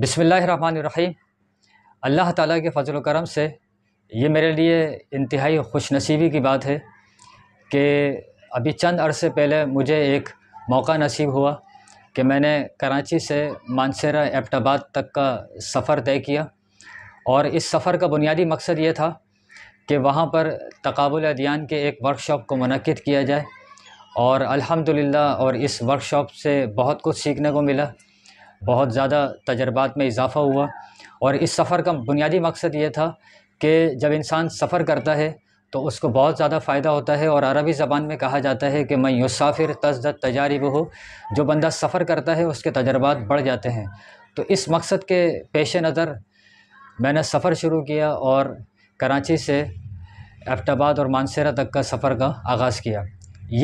बिसमीम अल्लाह ताला के फ़जल करम से ये मेरे लिए इंतहाई खुश नसीबी की बात है कि अभी चंद अरसे पहले मुझे एक मौका नसीब हुआ कि मैंने कराची से मानसरा एबटाबाद तक का सफ़र तय किया और इस सफ़र का बुनियादी मकसद ये था कि वहाँ पर तकबुल अदियान के एक वर्कशॉप को मनक़द किया जाए और अल्हम्दुलिल्लाह और इस वर्कशॉप से बहुत कुछ सीखने को मिला बहुत ज़्यादा तजर्बात में इजाफ़ा हुआ और इस सफ़र का बुनियादी मकसद ये था कि जब इंसान सफ़र करता है तो उसको बहुत ज़्यादा फ़ायदा होता है और अरबी ज़बान में कहा जाता है कि मैं युसाफिर तजद तजारब हो जो बंदा सफ़र करता है उसके तजर्बात बढ़ जाते हैं तो इस मकसद के पेश नज़र मैंने सफ़र शुरू किया और कराची से एफ्टबाद और मानसरा तक का सफ़र का आगाज़ किया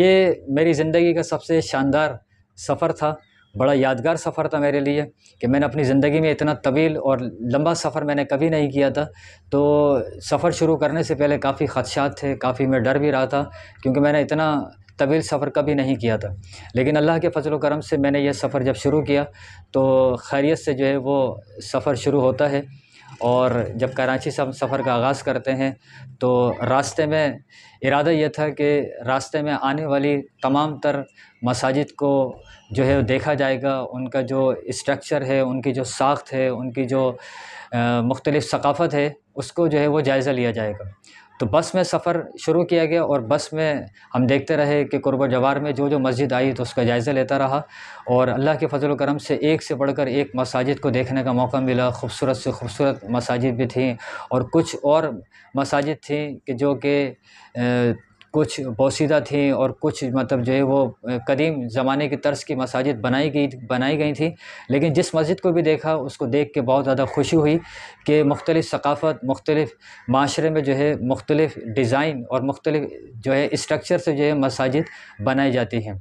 ये मेरी ज़िंदगी का सबसे शानदार सफ़र था बड़ा यादगार सफ़र था मेरे लिए कि मैंने अपनी ज़िंदगी में इतना तवील और लंबा सफ़र मैंने कभी नहीं किया था तो सफ़र शुरू करने से पहले काफ़ी खदशात थे काफ़ी मैं डर भी रहा था क्योंकि मैंने इतना तवील सफ़र कभी नहीं किया था लेकिन अल्लाह के फजल करम से मैंने यह सफ़र जब शुरू किया तो खैरियत से जो है वो सफ़र शुरू होता है और जब कराची से हम सफ़र का आगाज़ करते हैं तो रास्ते में इरादा यह था कि रास्ते में आने वाली तमाम तर मसाजिद को जो है देखा जाएगा उनका जो स्ट्रक्चर है उनकी जो साख्त है उनकी जो मुख्तलिफाफत है उसको जो है वो जायज़ा लिया जाएगा तो बस में सफ़र शुरू किया गया और बस में हम देखते रहे कि कुर्ब जवार में जो जो मस्जिद आई तो उसका जायज़ा लेता रहा और अल्लाह के फजल करम से एक से बढ़कर एक मसाजिद को देखने का मौका मिला खूबसूरत से खूबसूरत मसाजिद भी थी और कुछ और मसाजिद थी कि जो कि कुछ पोशीदा थी और कुछ मतलब जो है वो कदीम ज़माने की तर्ज की मसाजिद बनाई गई बनाई गई थी लेकिन जिस मस्जिद को भी देखा उसको देख के बहुत ज़्यादा खुशी हुई कि मुख्तलिफ़ सकाफ़त मुख्तलिफ़ माशरे में जो है मुख्तलिफ़ डिज़ाइन और मुख्तलिफ़ जो है स्ट्रक्चर से जो है मसाजिद बनाई जाती हैं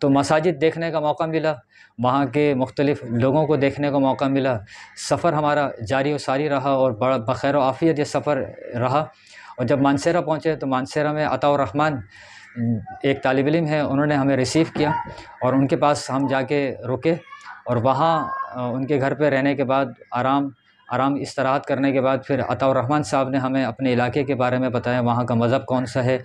तो मसाजिद देखने का मौका मिला वहाँ के मुख्तलिफ़ लोगों को देखने का मौका मिला सफ़र हमारा जारी व सारी रहा और बड़ा बखैर आफ़ियत यह सफ़र रहा और जब मानसेरा पहुँचे तो मानसेरा में अताउर रहमान एक तालब इम है उन्होंने हमें रिसीव किया और उनके पास हम जाके रुके और वहाँ उनके घर पे रहने के बाद आराम आराम तरह करने के बाद फिर अताउर रहमान साहब ने हमें अपने इलाके के बारे में बताया वहाँ का मज़हब कौन सा है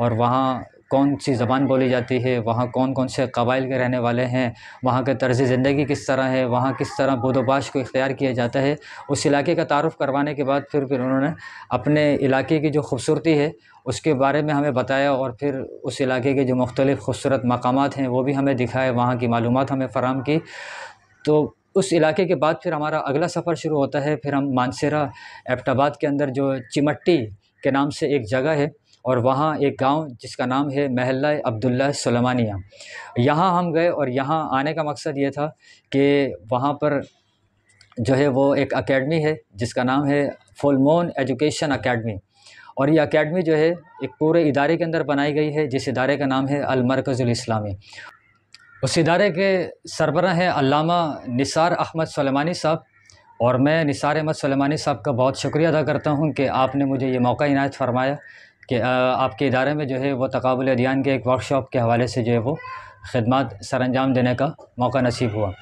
और वहाँ कौन सी ज़बान बोली जाती है वहाँ कौन कौन से कबाइल के रहने वाले हैं वहाँ का तर्ज़ ज़िंदगी किस तरह है वहाँ किस तरह बोदोबाश को इख्तियार किया जाता है उस इलाके का तारफ़ करवाने के बाद फिर फिर उन्होंने अपने इलाके की जो खूबसूरती है उसके बारे में हमें बताया और फिर उस इलाके के जो मुख्तलिफ़ खूबसूरत मकाम हैं वो भी हमें दिखाए वहाँ की मालूम हमें फ़राम की तो उस इलाके के बाद फिर हमारा अगला सफ़र शुरू होता है फिर हम मानसरा एबटाबाद के अंदर जो चिमट्टी के नाम से एक जगह है और वहाँ एक गांव जिसका नाम है महल्ला अब्दुल्ला सलमानिया यहाँ हम गए और यहाँ आने का मकसद ये था कि वहाँ पर जो है वो एक अकेडमी है जिसका नाम है फुलमोन एजुकेशन अकेडमी और ये अकेडमी जो है एक पूरे इदारे के अंदर बनाई गई है जिस इदारे का नाम है अलमरकज़ुलस्लामी उस इदारे के सरबरा हैं अलामा निसार अहमद सलेमानी साहब और मैं निसार अहमद सलेमानी साहब का बहुत शुक्रिया अदा करता हूँ कि आपने मुझे ये मौका इनायत फरमाया कि आपके इदारे में जो है वो तकबुल अध्ययन के एक वर्कशॉप के हवाले से जो है वो खदमात सर अंजाम देने का मौका नसीब हुआ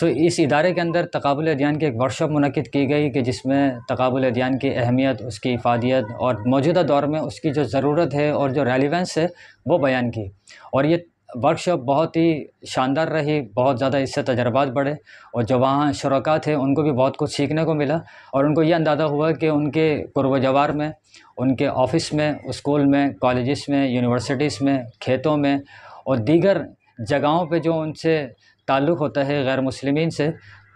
सो इस इदारे के अंदर तकबुल अध्ययन की एक वर्कशॉप मनकद की गई कि जिसमें तकबुल अध्ययन की अहमियत उसकी इफादियत और मौजूदा दौर में उसकी जो ज़रूरत है और जो रेलिवेंस है वो बयान की और ये वर्कशॉप बहुत ही शानदार रही बहुत ज़्यादा इससे तजर्बात बढ़े और जो वहाँ शुरा थे उनको भी बहुत कुछ सीखने को मिला और उनको ये अंदाज़ा हुआ कि उनके पुरवजवार में उनके ऑफिस में स्कूल में कॉलेज़ में यूनिवर्सिटीज़ में खेतों में और दीगर जगहों पे जो उनसे ताल्लुक़ होता है गैर मुसलमान से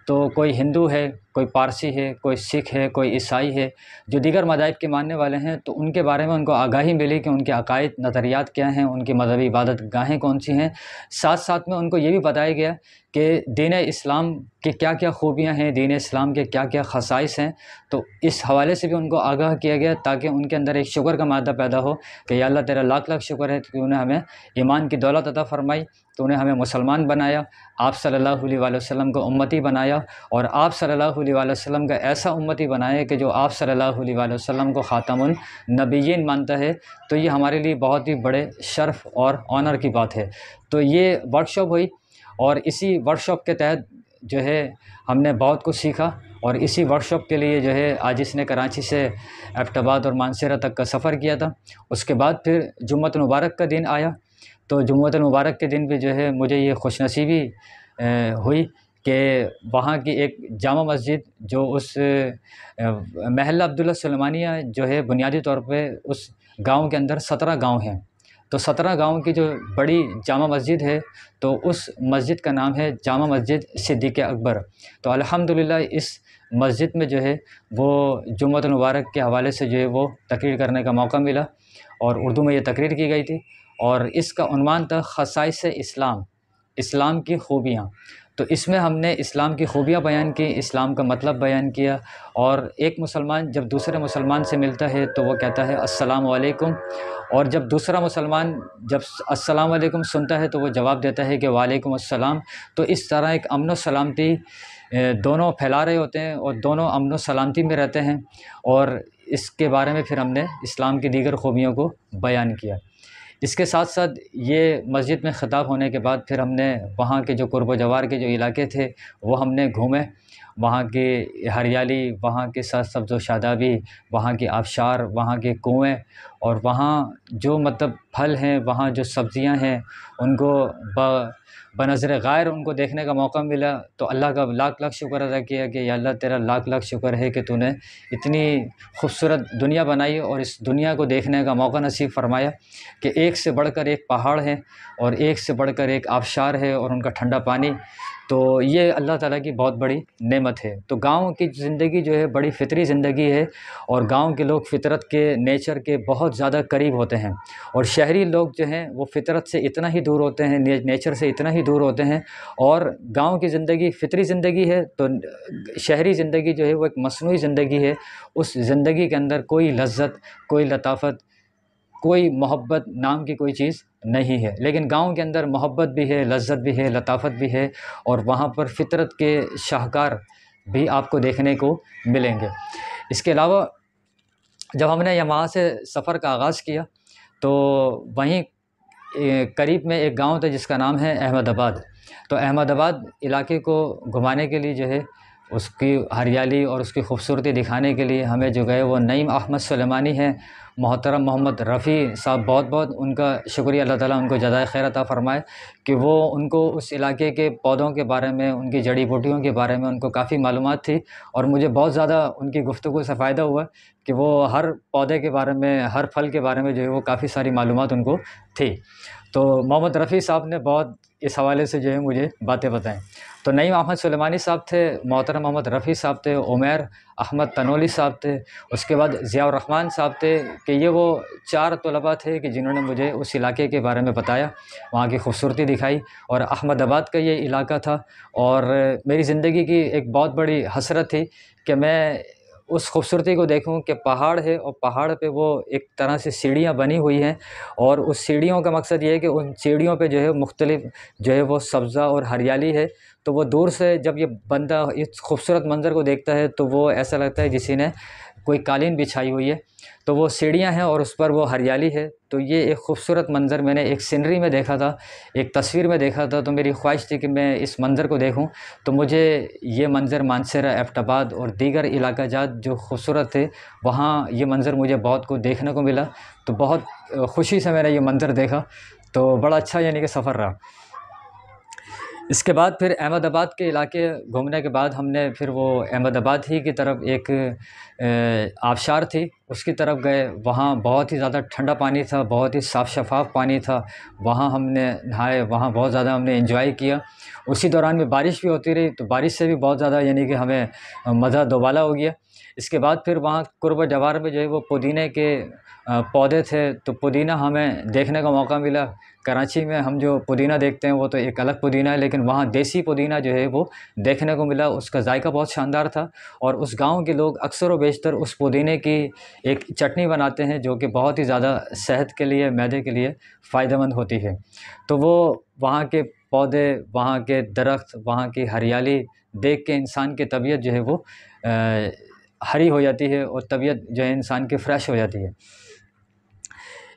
तो कोई हिंदू है कोई पारसी है कोई सिख है कोई ईसाई है जो दीगर मजाहब के मानने वाले हैं तो उनके बारे में उनको आगाही मिली कि उनके अकायद नज़रियात क्या हैं उनकी मजहबी इबादत गाहें कौन सी हैं साथ साथ में उनको ये भी बताया गया कि दीन इस्लाम के क्या क्या खूबियाँ हैं दीन इस्लाम के क्या क्या खसाइस हैं तो इस हवाले से भी उनको आगाह किया गया ताकि उनके अंदर एक शुक्र का मादा पैदा हो कि अल्लाह तेरा लाख लाख शुक्र है कि तो उन्हें हमें ईमान की दौलत अदा फरमाई तो उन्हें हमें मुसलमान बनाया आप सल्लल्लाहु अलैहि वसल्लम को उम्मती बनाया और आप सल्लल्लाहु वसल्लम का ऐसा उम्मती बनाए कि जो आप सल्लल्लाहु अलैहि वसल्लम को ख़ातमुन नबीन मानता है तो ये हमारे लिए बहुत ही बड़े शर्फ़ और ऑनर की बात है तो ये वर्कशॉप हुई और इसी वर्कशॉप के तहत जो है हमने बहुत कुछ सीखा और इसी वर्कशॉप के लिए जो है आज इसने कराची से एफ्टबाद और मानसरा तक का सफ़र किया था उसके बाद फिर जुम्मत मुबारक का दिन आया तो जुम्मत मुबारक के दिन भी जो है मुझे ये खुशनसीबी हुई कि वहाँ की एक जामा मस्जिद जो उस महल अब्दुल्ला सलमानिया जो है बुनियादी तौर पे उस गांव के अंदर सत्रह गांव हैं तो सत्रह गांव की जो बड़ी जामा मस्जिद है तो उस मस्जिद का नाम है जामा मस्जिद सिद्दीक अकबर तो अल्हम्दुलिल्लाह इस मस्जिद में जो है वो जुम्मत मुबारक के हवाले से जो है वो तकरीर करने का मौका मिला और उर्दू में ये तकरीर की गई थी और इसका उनवान था खसाइस इस्लाम इस्लाम की खूबियाँ तो इसमें हमने इस्लाम की खूबियाँ बयान की इस्लाम का मतलब बयान किया और एक मुसलमान जब दूसरे मुसलमान से मिलता है तो वो कहता है अस्सलाम वालेकुम और जब दूसरा मुसलमान जब अस्सलाम वालेकुम सुनता है तो वो जवाब देता है कि वालेकुम अस्सलाम तो इस तरह एक अमन सलामती दोनों फैला रहे होते हैं और दोनों अमन सलामती में रहते हैं और इसके बारे में फिर हमने इस्लाम की दीगर खूबियों को बयान किया इसके साथ साथ ये मस्जिद में ख़ताब होने के बाद फिर हमने वहाँ के जो कुर्ब जवार के जो इलाके थे वो हमने घूमे वहाँ की हरियाली वहाँ के साथ सब्ज़ शादाबी वहाँ के आबशार वहाँ के कुएँ और वहाँ जो मतलब फल हैं वहाँ जो सब्ज़ियाँ हैं उनको ब बनजर ग़ैर उनको देखने का मौका मिला तो अल्लाह का लाख लाख शुक्र अदा किया कि यह अल्लाह तेरा लाख लाख शुक्र है कि तूने इतनी खूबसूरत दुनिया बनाई और इस दुनिया को देखने का मौका नसीब फरमाया कि एक से बढ़कर एक पहाड़ है और एक से बढ़कर एक आबशार है और उनका ठंडा पानी तो ये अल्लाह ताला की बहुत बड़ी नेमत है तो गांव की ज़िंदगी जो है बड़ी फितरी ज़िंदगी है और गांव के लोग फितरत के नेचर के बहुत ज़्यादा करीब होते हैं और शहरी लोग जो हैं वो फितरत से इतना ही दूर होते हैं नेचर से इतना ही दूर होते हैं और गांव की ज़िंदगी फितरी ज़िंदगी है तो शहरी ज़िंदगी जो है वो एक मसनू ज़िंदगी है उस ज़िंदगी के अंदर कोई लज्जत कोई लताफ़त कोई मोहब्बत नाम की कोई चीज़ नहीं है लेकिन गांव के अंदर मोहब्बत भी है लज्जत भी है लताफत भी है और वहाँ पर फितरत के शाहकार भी आपको देखने को मिलेंगे इसके अलावा जब हमने यहाँ से सफ़र का आगाज़ किया तो वहीं करीब में एक गांव था जिसका नाम है अहमदाबाद तो अहमदाबाद इलाके को घुमाने के लिए जो है उसकी हरियाली और उसकी खूबसूरती दिखाने के लिए हमें जो गए वो नईम अहमद सलेमानी हैं मोहतरम मोहम्मद रफ़ी साहब बहुत बहुत उनका शुक्रिया अल्लाह ताला उनको जदाय खैर अता फ़रमाए कि वो उनको उस इलाके के पौधों के बारे में उनकी जड़ी बूटियों के बारे में उनको काफ़ी मालूम थी और मुझे बहुत ज़्यादा उनकी गुफ्तु से फ़ायदा हुआ कि वो हर पौधे के बारे में हर फल के बारे में जो है वो काफ़ी सारी मालूम उनको थी तो मोहम्मद रफ़ी साहब ने बहुत इस हवाले से जो है मुझे बातें बताएँ तो नईम अहमद सलेमानी साहब थे मोहतरम अहमद रफ़ी साहब थे उमेर अहमद तनोली साहब थे उसके बाद रहमान साहब थे कि ये वो चार तलबा थे कि जिन्होंने मुझे उस इलाके के बारे में बताया वहाँ की खूबसूरती दिखाई और अहमदाबाद का ये इलाका था और मेरी ज़िंदगी की एक बहुत बड़ी हसरत थी कि मैं उस खूबसूरती को देखूं कि पहाड़ है और पहाड़ पे वो एक तरह से सीढ़ियाँ बनी हुई हैं और उस सीढ़ियों का मकसद ये है कि उन सीढ़ियों पे जो है मुख्तलिफ जो है वो सब्ज़ा और हरियाली है तो वो दूर से जब ये बंदा इस खूबसूरत मंज़र को देखता है तो वो ऐसा लगता है किसी ने कोई कालीन बिछाई हुई है तो वो सीढ़ियाँ हैं और उस पर वो हरियाली है तो ये एक खूबसूरत मंज़र मैंने एक सीनरी में देखा था एक तस्वीर में देखा था तो मेरी ख्वाहिश थी कि मैं इस मंज़र को देखूं तो मुझे ये मंज़र मानसरा एफ्टबाद और दीगर इलाका जात जो खूबसूरत थे वहाँ ये मंज़र मुझे बहुत कुछ देखने को मिला तो बहुत खुशी से मैंने ये मंज़र देखा तो बड़ा अच्छा यानी कि सफ़र रहा इसके बाद फिर अहमदाबाद के इलाके घूमने के बाद हमने फिर वो अहमदाबाद ही की तरफ एक आबशार थी उसकी तरफ गए वहाँ बहुत ही ज़्यादा ठंडा पानी था बहुत ही साफ़ शफाफ पानी था वहाँ हमने नहाए वहाँ बहुत ज़्यादा हमने इन्जॉय किया उसी दौरान में बारिश भी होती रही तो बारिश से भी बहुत ज़्यादा यानी कि हमें मज़ा दोबाला हो गया इसके बाद फिर वहाँ कुर्ब जवार में जो है वो पुदीने के पौधे थे तो पुदीना हमें देखने का मौका मिला कराची में हम जो पुदीना देखते हैं वो तो एक अलग पुदीना है लेकिन वहाँ देसी पुदीना जो है वो देखने को मिला उसका जायका बहुत शानदार था और उस गांव के लोग अक्सर व बेशतर उस पुदीने की एक चटनी बनाते हैं जो कि बहुत ही ज़्यादा सेहत के लिए मैदे के लिए फ़ायदेमंद होती है तो वो वहाँ के पौधे वहाँ के दरख्त वहाँ की हरियाली देख के इंसान की तबीयत जो है वो हरी हो जाती है और तबीयत जो है इंसान की फ़्रेश हो जाती है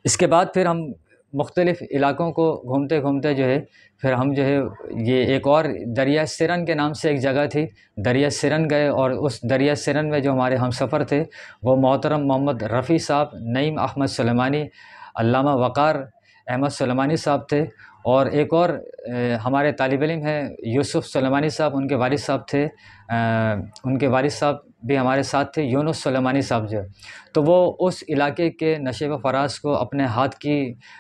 इसके बाद फिर हम मुख्तलिफ़ इलाक़ों को घूमते घूमते जो है फिर हम जो है ये एक और दरिया सिरन के नाम से एक जगह थी दरिया सिरन गए और उस दरिया सिरन में जो हमारे हम सफ़र थे वो मोहतरम मोहम्मद रफ़ी साहब नईम अहमद सलेमानी अल्लामा वक़ार अहमद सलेमानी साहब थे और एक और हमारे तालब इम हैं यूसुफ़ सलेमानी साहब उनके वालिद साहब थे आ, उनके वालिद साहब भी हमारे साथ थे यूनुस सलेमानी साहब जो तो वो उस इलाके के नशे व फराज को अपने हाथ की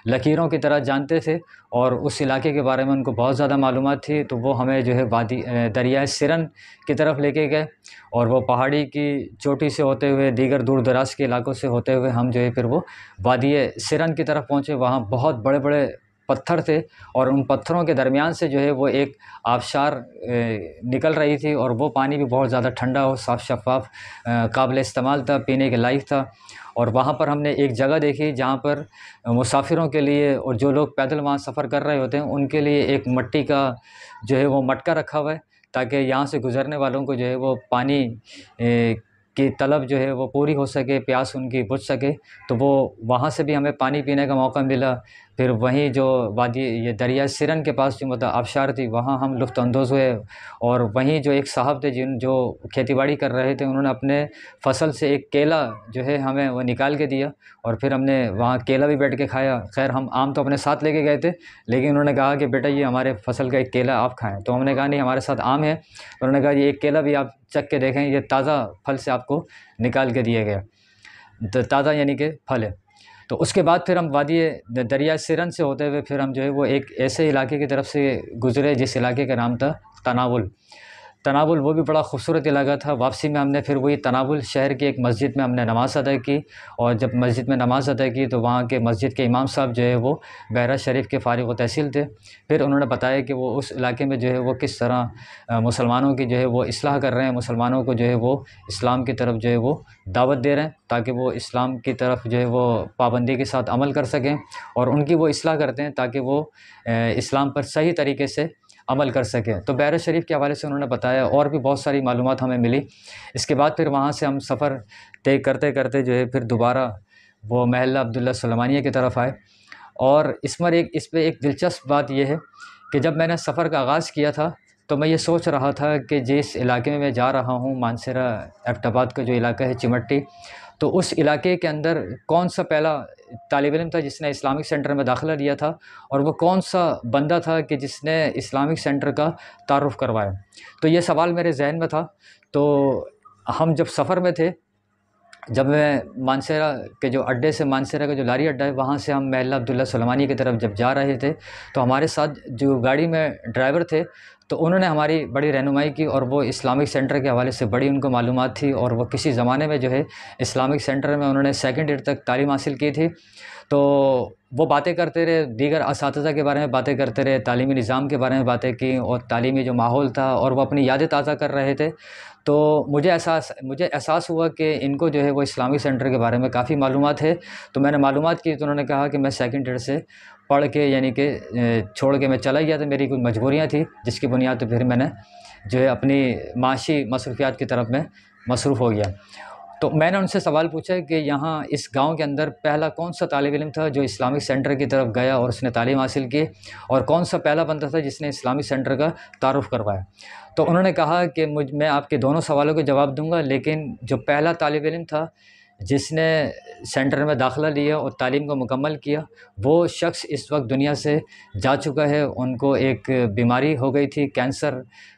लकीरों की तरह जानते थे और उस इलाके के बारे में उनको बहुत ज़्यादा मालूम थी तो वो हमें जो है वादी दरियाए सिरन की तरफ लेके गए और वो पहाड़ी की चोटी से होते हुए दीगर दूर दराज के इलाकों से होते हुए हम जो है फिर वो वादिय सिरन की तरफ पहुँचे वहाँ बहुत बड़े बड़े पत्थर थे और उन पत्थरों के दरमियान से जो है वो एक आबशार निकल रही थी और वो पानी भी बहुत ज़्यादा ठंडा और साफ शफाफ काबिल इस्तेमाल था पीने के लायक था और वहाँ पर हमने एक जगह देखी जहाँ पर मुसाफिरों के लिए और जो लोग पैदल वहाँ सफ़र कर रहे होते हैं उनके लिए एक मिट्टी का जो है वो मटका रखा हुआ है ताकि यहाँ से गुज़रने वालों को जो है वो पानी ए, की तलब जो है वो पूरी हो सके प्यास उनकी बुझ सके तो वो वहाँ से भी हमें पानी पीने का मौका मिला फिर वहीं जो वादी ये दरिया सिरन के पास जो मतलब आबशार थी वहाँ हम लुफ्तानंदोज़ हुए और वहीं जो एक साहब थे जिन जो खेती बाड़ी कर रहे थे उन्होंने अपने फसल से एक केला जो है हमें वो निकाल के दिया और फिर हमने वहाँ केला भी बैठ के खाया खैर हम आम तो अपने साथ लेके गए थे लेकिन उन्होंने कहा कि बेटा ये हमारे फसल का एक केला आप खाएँ तो हमने कहा नहीं हमारे साथ आम है उन्होंने कहा ये एक केला भी आप चख के देखें ये ताज़ा फल से आपको निकाल के दिए गया तो ताज़ा यानी कि फल है तो उसके बाद फिर हम वादी दरिया सिरन से होते हुए फिर हम जो है वो एक ऐसे इलाके की तरफ से गुज़रे जिस इलाके का नाम था तनावुल तनावुल वो भी बड़ा खूबसूरत इलाका था वापसी में हमने फिर वही तनावुल शहर की एक मस्जिद में हमने नमाज़ अदा की और जब मस्जिद में नमाज़ अदा की तो वहाँ के मस्जिद के इमाम साहब जो है वो बहरा शरीफ के फ़ारग तहसील थे फिर उन्होंने बताया कि वो उस इलाके में जो है वो किस तरह मुसलमानों की जो है वो असलाह कर रहे हैं मुसलमानों को जो है वो इस्लाम की तरफ जो है वो दावत दे रहे हैं ताकि वो इस्लाम की तरफ जो है वो पाबंदी के साथ अमल कर सकें और उनकी वो असलाह करते हैं ताकि वो इस्लाम पर सही तरीके से अमल कर सकें तो बैर शरीफ के हवाले से उन्होंने बताया और भी बहुत सारी मालूम हमें मिली इसके बाद फिर वहाँ से हम सफ़र तय करते करते जो है फिर दोबारा वो महल अब्दुल्ला सलमानिया की तरफ आए और इस पर एक इस पर एक दिलचस्प बात यह है कि जब मैंने सफ़र का आगाज़ किया था तो मैं ये सोच रहा था कि जिस इलाके में मैं जा रहा हूँ मानसरा एबटाबाद का जो इलाका है चिमट्टी तो उस इलाके के अंदर कौन सा पहला तालब इम था जिसने इस्लामिक सेंटर में दाखिला लिया था और वो कौन सा बंदा था कि जिसने इस्लामिक सेंटर का तारफ़ करवाया तो ये सवाल मेरे जहन में था तो हम जब सफ़र में थे जब मैं मानसरा के जो अड्डे से मानसरा का जो लारी अड्डा है वहाँ से हम महिला अब्दुल्ला सलमानी की तरफ जब जा रहे थे तो हमारे साथ जो गाड़ी में ड्राइवर थे तो उन्होंने हमारी बड़ी रहनुमाई की और वो इस्लामिक सेंटर के हवाले से बड़ी उनको मालूम थी और वह किसी ज़माने में जो है इस्लामिक सेंटर में उन्होंने सेकेंड ईयर तक तालीम हासिल की थी तो वो बातें करते रहे दीगर इस के बारे में बातें करते रहे तालीमी निज़ाम के बारे में बातें की और तालीमी जो माहौल था और वह अपनी यादें ताज़ा कर रहे थे तो मुझे एहसास मुझे एहसास हुआ कि इनको जो है वो इस्लामिक सेंटर के बारे में काफ़ी मालूम है तो मैंने मालूम की तो उन्होंने कहा कि मैं सेकेंड ईयर से पढ़ के यानी कि छोड़ के मैं चला गया था तो मेरी कुछ मजबूरियाँ थी जिसकी बुनियाद पर फिर मैंने जो है अपनी माशी मसरूफियात की तरफ में मसरूफ़ हो गया तो मैंने उनसे सवाल पूछा कि यहाँ इस गांव के अंदर पहला कौन सा तालब इलम था जो इस्लामिक सेंटर की तरफ गया और उसने तालीम हासिल की और कौन सा पहला बंदा था जिसने इस्लामिक सेंटर का तारफ़ करवाया तो उन्होंने कहा कि मुझ मैं आपके दोनों सवालों के जवाब दूंगा लेकिन जो पहला तालब इलम था जिसने सेंटर में दाखिला लिया और तालीम को मुकम्मल किया वो शख़्स इस वक्त दुनिया से जा चुका है उनको एक बीमारी हो गई थी कैंसर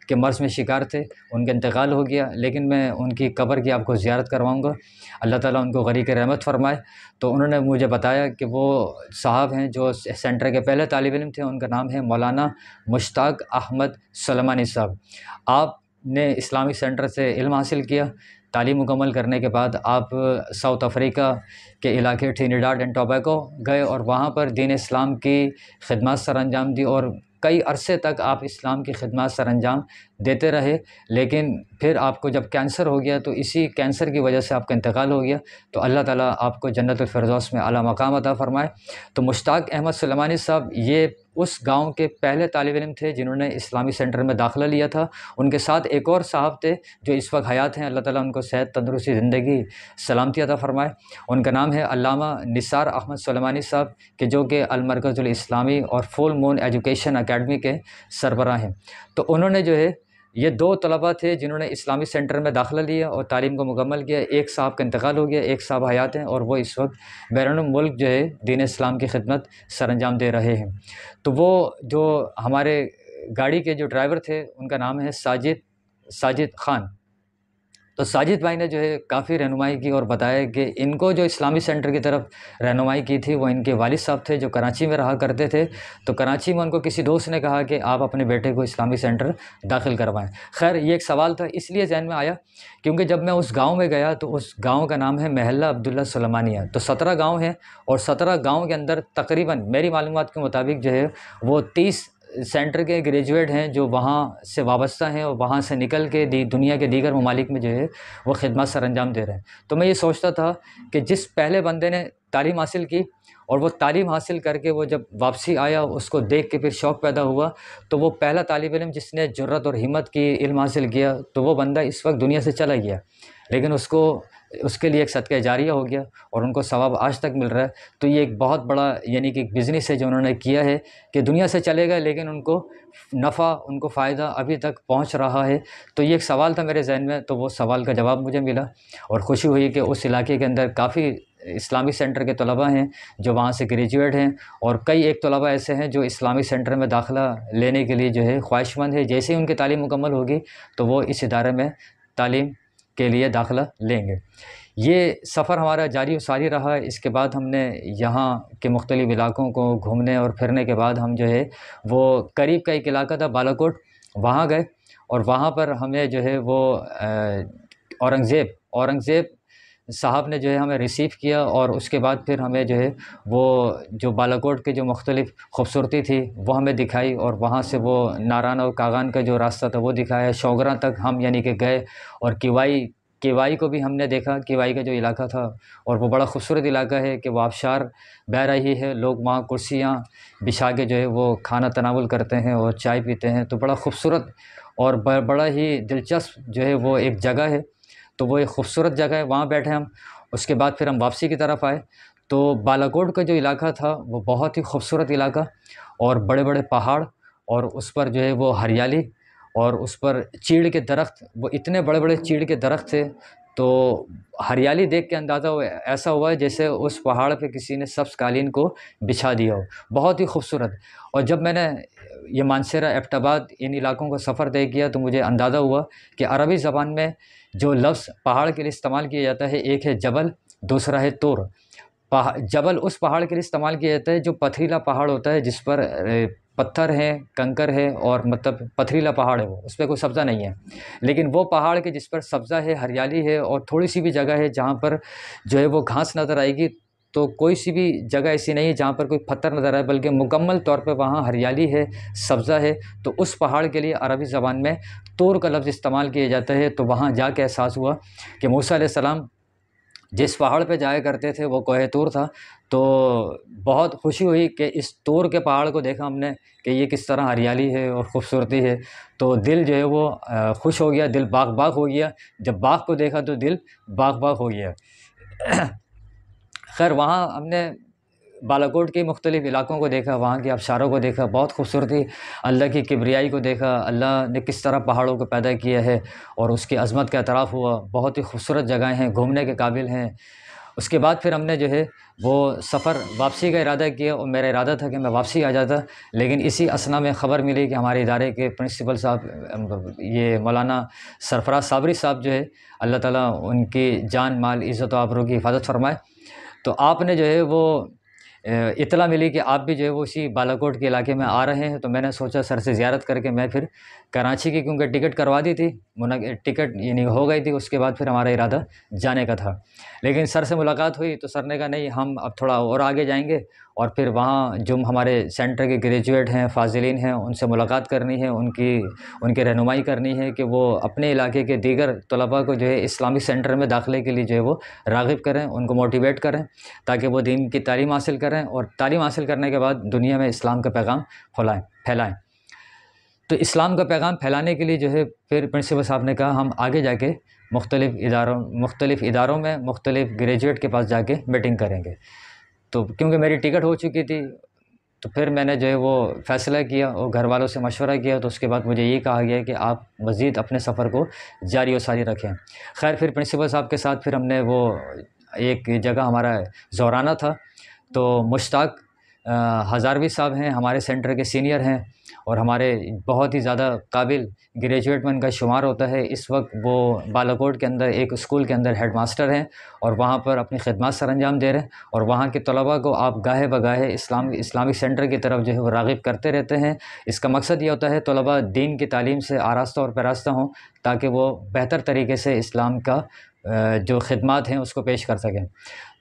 के मर्ज़ में शिकार थे उनका इंतकाल हो गया लेकिन मैं उनकी कब्र की आपको ज़्यारत करवाऊँगा अल्लाह ताला उनको गरीक रहमत फ़रमाए तो उन्होंने मुझे बताया कि वो साहब हैं जो सेंटर के पहले तालब इम थे उनका नाम है मौलाना मुश्ताक अहमद सलमानी साहब आप ने इस्लामिक सेंटर से इल्म हासिल किया तालीम मुकम्मल करने के बाद आप साउथ अफ्रीका के इलाके ट्रिनिडाड एंड टोबैको गए और वहाँ पर दीन इस्लाम की खिदमत सर अंजाम दी और कई अरसे तक आप इस्लाम की खिदमत सर अंजाम देते रहे लेकिन फिर आपको जब कैंसर हो गया तो इसी कैंसर की वजह से आपका इंतकाल हो गया तो अल्लाह ताला आपको जन्नत फ़रदौस में अला मकाम अता फ़रमाए तो मुश्ताक अहमद सलमानी साहब ये उस गांव के पहले तालब इम थे जिन्होंने इस्लामी सेंटर में दाखिला लिया था उनके साथ एक और साहब थे जो इस वक्त हयात हैं अल्लाह ताला उनको सेहत तंदरुस्ती ज़िंदगी सलामती अदा फ़रमाए उनका नाम है अलामा निसार अहमद सलमानी साहब के जो कि अलमरकज़ल इस्लामी और फुल मून एजुकेशन अकेडमी के सरबरा हैं तो उन्होंने जो है ये दो तलबा थे जिन्होंने इस्लामी सेंटर में दाखिला लिया और तालीम को मुकम्मल किया एक साहब का इंतकाल हो गया एक साहब हयात हैं और वो इस वक्त बैरून मुल्क जो है दीन इस्लाम की खिदमत सर अंजाम दे रहे हैं तो वो जो हमारे गाड़ी के जो ड्राइवर थे उनका नाम है साजिद साजिद ख़ान तो साजिद भाई ने जो है काफ़ी रहनुमाई की और बताया कि इनको जो इस्लामी सेंटर की तरफ रहनुमाई की थी वो इनके वालिद साहब थे जो कराची में रहा करते थे तो कराची में उनको किसी दोस्त ने कहा कि आप अपने बेटे को इस्लामी सेंटर दाखिल करवाएं खैर ये एक सवाल था इसलिए जहन में आया क्योंकि जब मैं उस गाँव में गया तो उस गाँव का नाम है महल्ला अब्दुल्ला सलमानिया तो सत्रह गाँव हैं और सत्रह गाँव के अंदर तकरीबन मेरी मालूम के मुताबिक जो है वो तीस सेंटर के ग्रेजुएट हैं जो वहाँ से वाबस्ता हैं और वहाँ से निकल के दी दुनिया के दीगर ममालिक में जो है वो खदमत सर अंजाम दे रहे हैं तो मैं ये सोचता था कि जिस पहले बंदे ने तालीम हासिल की और वो तालीम हासिल करके वो जब वापसी आया उसको देख के फिर शौक़ पैदा हुआ तो वो पहला तालब इलम जिसने जरूरत और हिम्मत की इल्म हासिल किया तो वो बंदा इस वक्त दुनिया से चला गया लेकिन उसको उसके लिए एक सदका जारिया हो गया और उनको सवाब आज तक मिल रहा है तो ये एक बहुत बड़ा यानी कि एक बिज़नेस है जो उन्होंने किया है कि दुनिया से चले गए लेकिन उनको नफ़ा उनको फ़ायदा अभी तक पहुंच रहा है तो ये एक सवाल था मेरे जहन में तो वो सवाल का जवाब मुझे मिला और खुशी हुई कि उस इलाके के अंदर काफ़ी इस्लामिक सेंटर के तलबा हैं जो वहाँ से ग्रेजुएट हैं और कई एक तलबा ऐसे हैं जो इस्लामिक सेंटर में दाखिला लेने के लिए जो है ख्वाहिशमंद है जैसे ही उनकी तालीम मुकम्मल होगी तो वो इस इदारे में तालीम के लिए दाखिला लेंगे ये सफ़र हमारा जारी सारी रहा इसके बाद हमने यहाँ के मुख्तलिफ़ इलाक़ों को घूमने और फिरने के बाद हम जो है वो करीब का एक इलाका था बालाकोट वहाँ गए और वहाँ पर हमें जो है वो औरंगज़ेब औरंगज़ेब साहब ने जो है हमें रिसीव किया और उसके बाद फिर हमें जो है वो जो बालाकोट के जो मुख्तलिफ़ खूबसूरती थी वो हमें दिखाई और वहाँ से वो नारान और कागान का जो रास्ता था वो दिखाया शोगरा तक हम यानी कि गए और किवाई केवाई को भी हमने देखा केवाई का जो इलाका था और वो बड़ा खूबसूरत इलाका है कि वह आबशार बह रही है लोग वहाँ कुर्सियाँ बिछा के जो है वो खाना तनावल करते हैं और चाय पीते हैं तो बड़ा खूबसूरत और बड़ा ही दिलचस्प जो है वो एक जगह है तो वो एक ख़ूबसूरत जगह है वहाँ बैठे हम उसके बाद फिर हम वापसी की तरफ आए तो बालाकोट का जो इलाका था वो बहुत ही ख़ूबसूरत इलाका और बड़े बड़े पहाड़ और उस पर जो है वो हरियाली और उस पर चीड़ के दरख्त वो इतने बड़े बड़े चीड़ के दरख्त थे तो हरियाली देख के अंदाज़ा ऐसा हुआ है जैसे उस पहाड़ पे किसी ने सब्स कालीन को बिछा दिया हो बहुत ही खूबसूरत और जब मैंने ये मानसरा एबटाबाद इन इलाकों का सफ़र तय किया तो मुझे अंदाज़ा हुआ कि अरबी ज़बान में जो लफ्ज़ पहाड़ के लिए इस्तेमाल किया जाता है एक है जबल दूसरा है तोर जबल उस पहाड़ के लिए इस्तेमाल किया जाता है जो पथरीला पहाड़ होता है जिस पर पत्थर है कंकर है और मतलब पथरीला पहाड़ है वो उस पर कोई सब्ज़ा नहीं है लेकिन वो पहाड़ के जिस पर सब्ज़ा है हरियाली है और थोड़ी सी भी जगह है जहाँ पर जो है वो घास नज़र आएगी तो कोई सी भी जगह ऐसी नहीं है जहाँ पर कोई पत्थर नज़र आए बल्कि मुकम्मल तौर पर वहाँ हरियाली है सब्ज़ा है तो उस पहाड़ के लिए अरबी ज़बान में तोर का लफ्ज़ इस्तेमाल किया जाता है तो वहाँ जा के एहसास हुआ कि मूसा सलाम जिस पहाड़ पे जाया करते थे वो कोह तूर था तो बहुत खुशी हुई कि इस तूर के पहाड़ को देखा हमने कि ये किस तरह हरियाली है और ख़ूबसूरती है तो दिल जो है वो खुश हो गया दिल बाग बाग हो गया जब बाग को देखा तो दिल बाग बाग हो गया खैर वहाँ हमने बालाकोट के मुख्तलिफ़ इलाक़ों को देखा वहाँ के आबशारों को देखा बहुत खूबसूरती अल्लाह की किबरियाई को देखा अल्लाह ने किस तरह पहाड़ों को पैदा किया है और उसकी अजमत का अतराफ़ हुआ बहुत ही खूबसूरत जगहें हैं घूमने के काबिल हैं उसके बाद फिर हमने जो है वो सफ़र वापसी का इरादा किया और मेरा इरादा था कि मैं वापसी आ जाता लेकिन इसी असना में ख़बर मिली कि हमारे इदारे के प्रिंसिपल साहब ये मौलाना सरफराज साबरी साहब जो है अल्लाह ताला उनकी जान माल इज़्ज़त आबरू की हिफाजत फरमाए तो आपने जो है वो इतला मिली कि आप भी जो है वो उसी बालाकोट के इलाके में आ रहे हैं तो मैंने सोचा सर से ज़्यारत करके मैं फिर कराची की क्योंकि टिकट करवा दी थी मुना टिकट यानी हो गई थी उसके बाद फिर हमारा इरादा जाने का था लेकिन सर से मुलाकात हुई तो सर ने कहा नहीं हम अब थोड़ा और आगे जाएंगे और फिर वहाँ जो हमारे सेंटर के ग्रेजुएट हैं फाजिलीन हैं उनसे मुलाकात करनी है उनकी उनकी रहनुमाई करनी है कि वो अपने इलाके के दीगर तलबा को जो है इस्लामिक सेंटर में दाखिले के लिए जो है वो रागब करें उनको मोटिवेट करें ताकि वो दीन की तालीम हासिल करें और तालीम हासिल करने के बाद दुनिया में इस्लाम का पैगाम फैलाएँ फैलाएँ तो इस्लाम का पैगाम फैलाने के लिए जो है फिर प्रिंसिपल साहब ने कहा हम आगे जाके मुख्तलिफ़ इदारों मुख्तलिफ़ इदारों में मुख्तलिफ़ ग्रेजुएट के पास जाके मीटिंग करेंगे तो क्योंकि मेरी टिकट हो चुकी थी तो फिर मैंने जो है वो फ़ैसला किया और घर वालों से मशवरा किया तो उसके बाद मुझे ये कहा गया कि आप मज़ीद अपने सफ़र को जारी वारी सारी रखें खैर फिर प्रिंसिपल साहब के साथ फिर हमने वो एक जगह हमारा जोराना था तो मुश्ताक हज़ारवी साहब हैं हमारे सेंटर के सीनियर हैं और हमारे बहुत ही ज़्यादा काबिल ग्रेजुएट में इनका शुमार होता है इस वक्त वो बालाकोट के अंदर एक स्कूल के अंदर हेड मास्टर हैं और वहाँ पर अपनी खदमात सर अंजाम दे रहे हैं और वहाँ के तलबा को आप गाहे बगाहे इस्लाम इस्लामिक सेंटर की तरफ जो है वो रागब करते रहते हैं इसका मकसद ये होता है तलबा दीन की तालीम से आरास्ता और पैरास्ता हों ताकि वो बेहतर तरीके से इस्लाम का जो खदमात हैं उसको पेश कर सकें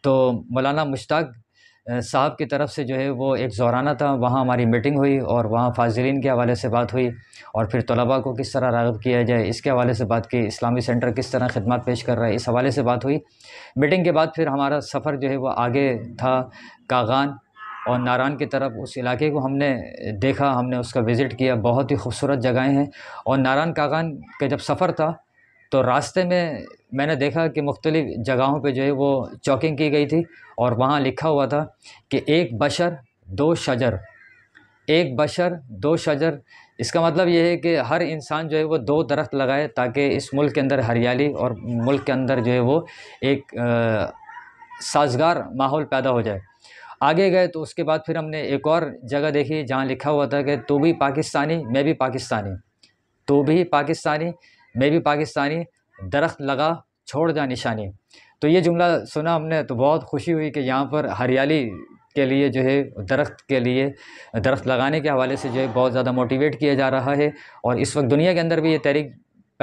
तो मौलाना मुश्ताक साहब की तरफ से जो है वो एक जोराना था वहाँ हमारी मीटिंग हुई और वहाँ फाजिलीन के हवाले से बात हुई और फिर तलबा को किस तरह रागब किया जाए इसके हवाले से बात की इस्लामी सेंटर किस तरह खदमात पेश कर रहा है इस हवाले से बात हुई मीटिंग के बाद फिर हमारा सफ़र जो है वो आगे था कागान और नारायण की तरफ उस इलाके को हमने देखा हमने उसका विज़िट किया बहुत ही खूबसूरत जगहें हैं और नारायण कागान का जब सफ़र था तो रास्ते में मैंने देखा कि मुख्तलिफ़ जगहों पर जो है वो चॉकिंग की गई थी और वहाँ लिखा हुआ था कि एक बशर दो शजर एक बशर दो शजर इसका मतलब ये है कि हर इंसान जो है वो दो दरख्त लगाए ताकि इस मुल्क के अंदर हरियाली और मुल्क के अंदर जो है वो एक आ, साजगार माहौल पैदा हो जाए आगे गए तो उसके बाद फिर हमने एक और जगह देखी जहाँ लिखा हुआ था कि तू भी पाकिस्तानी मैं भी पाकिस्तानी तू भी पाकिस्तानी मैं भी पाकिस्तानी दरख्त लगा छोड़ जा निशानी तो ये जुमला सुना हमने तो बहुत खुशी हुई कि यहाँ पर हरियाली के लिए जो है दरख्त के लिए दरख्त लगाने के हवाले से जो है बहुत ज़्यादा मोटिवेट किया जा रहा है और इस वक्त दुनिया के अंदर भी ये तहरीक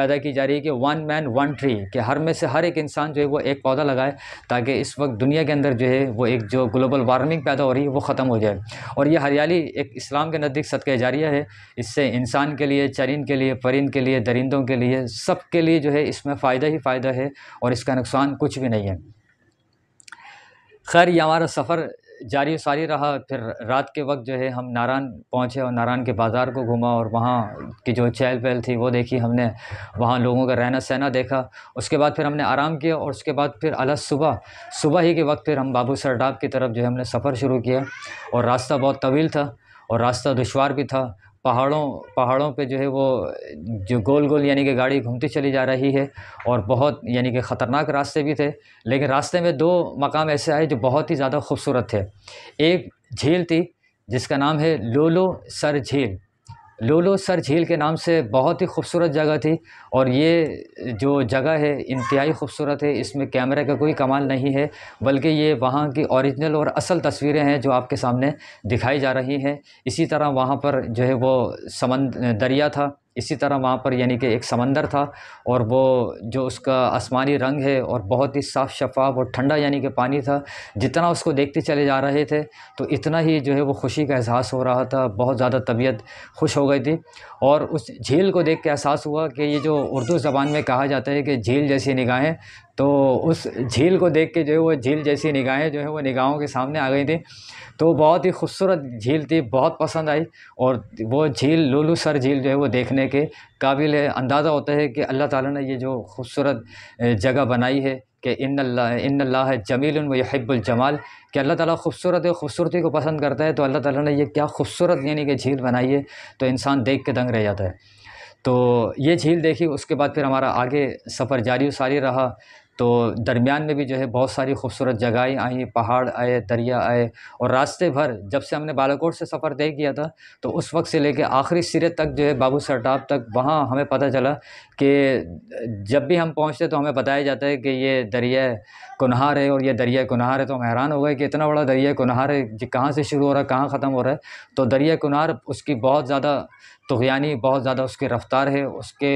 पैदा की जा रही है कि वन मैन वन ट्री कि हर में से हर एक इंसान जो है वो एक पौधा लगाए ताकि इस वक्त दुनिया के अंदर जो है वो एक जो ग्लोबल वार्मिंग पैदा हो रही है वो ख़त्म हो जाए और ये हरियाली एक इस्लाम के नज़दीक सदक़ जारिया है इससे इंसान के लिए चरिंद के लिए परिंद के लिए दरिंदों के लिए सब के लिए जो है इसमें फ़ायदा ही फ़ायदा है और इसका नुकसान कुछ भी नहीं है खैर ये हमारा सफ़र जारी सारी रहा फिर रात के वक्त जो है हम नारायण पहुँचे और नारायण के बाज़ार को घूमा और वहाँ की जो चहल पहल थी वो देखी हमने वहाँ लोगों का रहना सहना देखा उसके बाद फिर हमने आराम किया और उसके बाद फिर अलग सुबह सुबह ही के वक्त फिर हम बाबू सरडाब की तरफ जो है हमने सफ़र शुरू किया और रास्ता बहुत तवील था और रास्ता दुशवार भी था पहाड़ों पहाड़ों पे जो है वो जो गोल गोल यानी कि गाड़ी घूमती चली जा रही है और बहुत यानी कि ख़तरनाक रास्ते भी थे लेकिन रास्ते में दो मकाम ऐसे आए जो बहुत ही ज़्यादा खूबसूरत थे एक झील थी जिसका नाम है लोलो सर झील लोलो सर झील के नाम से बहुत ही खूबसूरत जगह थी और ये जो जगह है इंतहाई खूबसूरत है इसमें कैमरे का कोई कमाल नहीं है बल्कि ये वहाँ की ओरिजिनल और असल तस्वीरें हैं जो आपके सामने दिखाई जा रही हैं इसी तरह वहाँ पर जो है वो समंद दरिया था इसी तरह वहाँ पर यानी कि एक समंदर था और वो जो उसका आसमानी रंग है और बहुत ही साफ़ शफाफ और ठंडा यानी कि पानी था जितना उसको देखते चले जा रहे थे तो इतना ही जो है वो खुशी का एहसास हो रहा था बहुत ज़्यादा तबीयत खुश हो गई थी और उस झील को देख के एहसास हुआ कि ये जो उर्दू ज़बान में कहा जाता है कि झील जैसी निगाहें तो उस झील को देख के जो है वो झील जैसी निगाहें जो है वो निगाहों के सामने आ गई थी तो बहुत ही खूबसूरत झील थी बहुत पसंद आई और वो झील लोलू सर झील जो है वो देखने के काबिल है अंदाज़ा होता है कि अल्लाह ताला ने ये जो खूबसूरत जगह बनाई है कि इन इन अल्लाह जमील वहब्बुल जमाल कि अल्लाह ताला खूबसूरत खूबसूरती को पसंद करता है तो अल्लाह ताला ने ये क्या खूबसूरत यानी कि झील बनाई है तो इंसान देख के दंग रह जाता है तो ये झील देखी उसके बाद फिर हमारा आगे सफ़र जारी सारी रहा तो दरमियान में भी जो है बहुत सारी खूबसूरत जगहें आई पहाड़ आए दरिया आए और रास्ते भर जब से हमने बालाकोट से सफ़र तय किया था तो उस वक्त से लेकर आखिरी सिरे तक जो है बाबू सरटाब तक वहाँ हमें पता चला कि जब भी हम पहुँचते तो हमें बताया जाता है कि ये दरिया कुनहार है और ये दरिया कुनहार है तो हम हैरान हो गए कि इतना बड़ा दरिया कुनहार है कहाँ से शुरू हो रहा है कहाँ ख़त्म हो रहा है तो दरिया कुनहार उसकी बहुत ज़्यादा तो यानी बहुत ज़्यादा उसकी रफ़्तार है उसके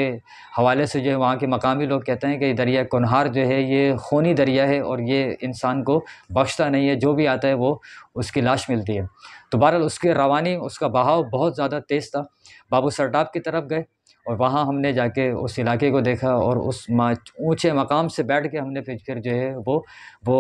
हवाले से जो है वहाँ के मकामी लोग कहते हैं कि दरिया कन्हार जो है ये खूनी दरिया है और ये इंसान को बख्शता नहीं है जो भी आता है वो उसकी लाश मिलती है तो बहरहाल उसके रवानी उसका बहाव बहुत ज़्यादा तेज़ था बाबू सरटाब की तरफ गए और वहाँ हमने जाके उस इलाके को देखा और उस ऊँचे मकाम से बैठ के हमने फिर फिर जो है वो वो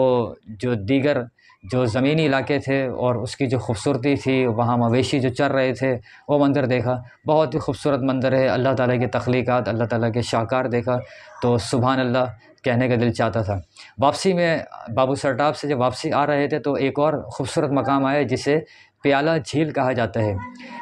जो दीगर जो ज़मीनी इलाके थे और उसकी जो खूबसूरती थी वहाँ मवेशी जो चर रहे थे वो मंदिर देखा बहुत ही खूबसूरत मंदिर है अल्लाह ताला की तख्लीक़ात अल्लाह ताला के शाहकार देखा तो सुबहान अल्लाह कहने का दिल चाहता था वापसी में बाबू सरटाब से जब वापसी आ रहे थे तो एक और ख़ूबसूरत मकाम आया जिसे प्याला झील कहा जाता है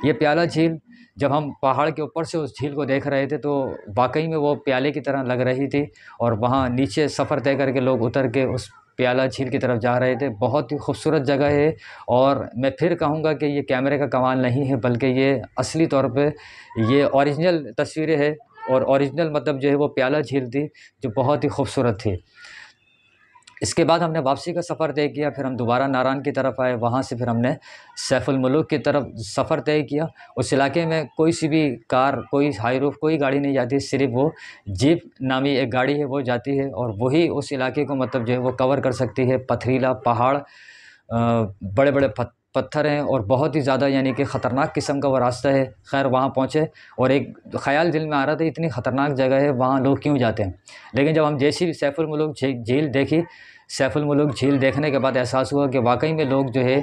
ये प्याला झील जब हम पहाड़ के ऊपर से उस झील को देख रहे थे तो वाकई में वो प्याले की तरह लग रही थी और वहाँ नीचे सफ़र तय करके लोग उतर के उस प्याला झील की तरफ जा रहे थे बहुत ही खूबसूरत जगह है और मैं फिर कहूँगा कि ये कैमरे का कमाल नहीं है बल्कि ये असली तौर पे ये ओरिजिनल तस्वीरें है और ओरिजिनल मतलब जो है वो प्याला झील थी जो बहुत ही खूबसूरत थी इसके बाद हमने वापसी का सफ़र तय किया फिर हम दोबारा नारायण की तरफ आए वहाँ से फिर हमने सैफुलमलूक की तरफ सफ़र तय किया उस इलाके में कोई सी भी कार कोई हाई रूफ कोई गाड़ी नहीं जाती सिर्फ वो जीप नामी एक गाड़ी है वो जाती है और वही उस इलाके को मतलब जो है वो कवर कर सकती है पथरीला पहाड़ बड़े बड़े पत्थर हैं और बहुत ही ज़्यादा यानी कि ख़तरनाक किस्म का वो रास्ता है खैर वहाँ पहुँचे और एक ख्याल दिल में आ रहा था इतनी ख़तरनाक जगह है वहाँ लोग क्यों जाते हैं लेकिन जब हम जैसी सैफुल मुलूक झील देखी सैफुलमलूक झील देखने के बाद एहसास हुआ कि वाकई में लोग जो है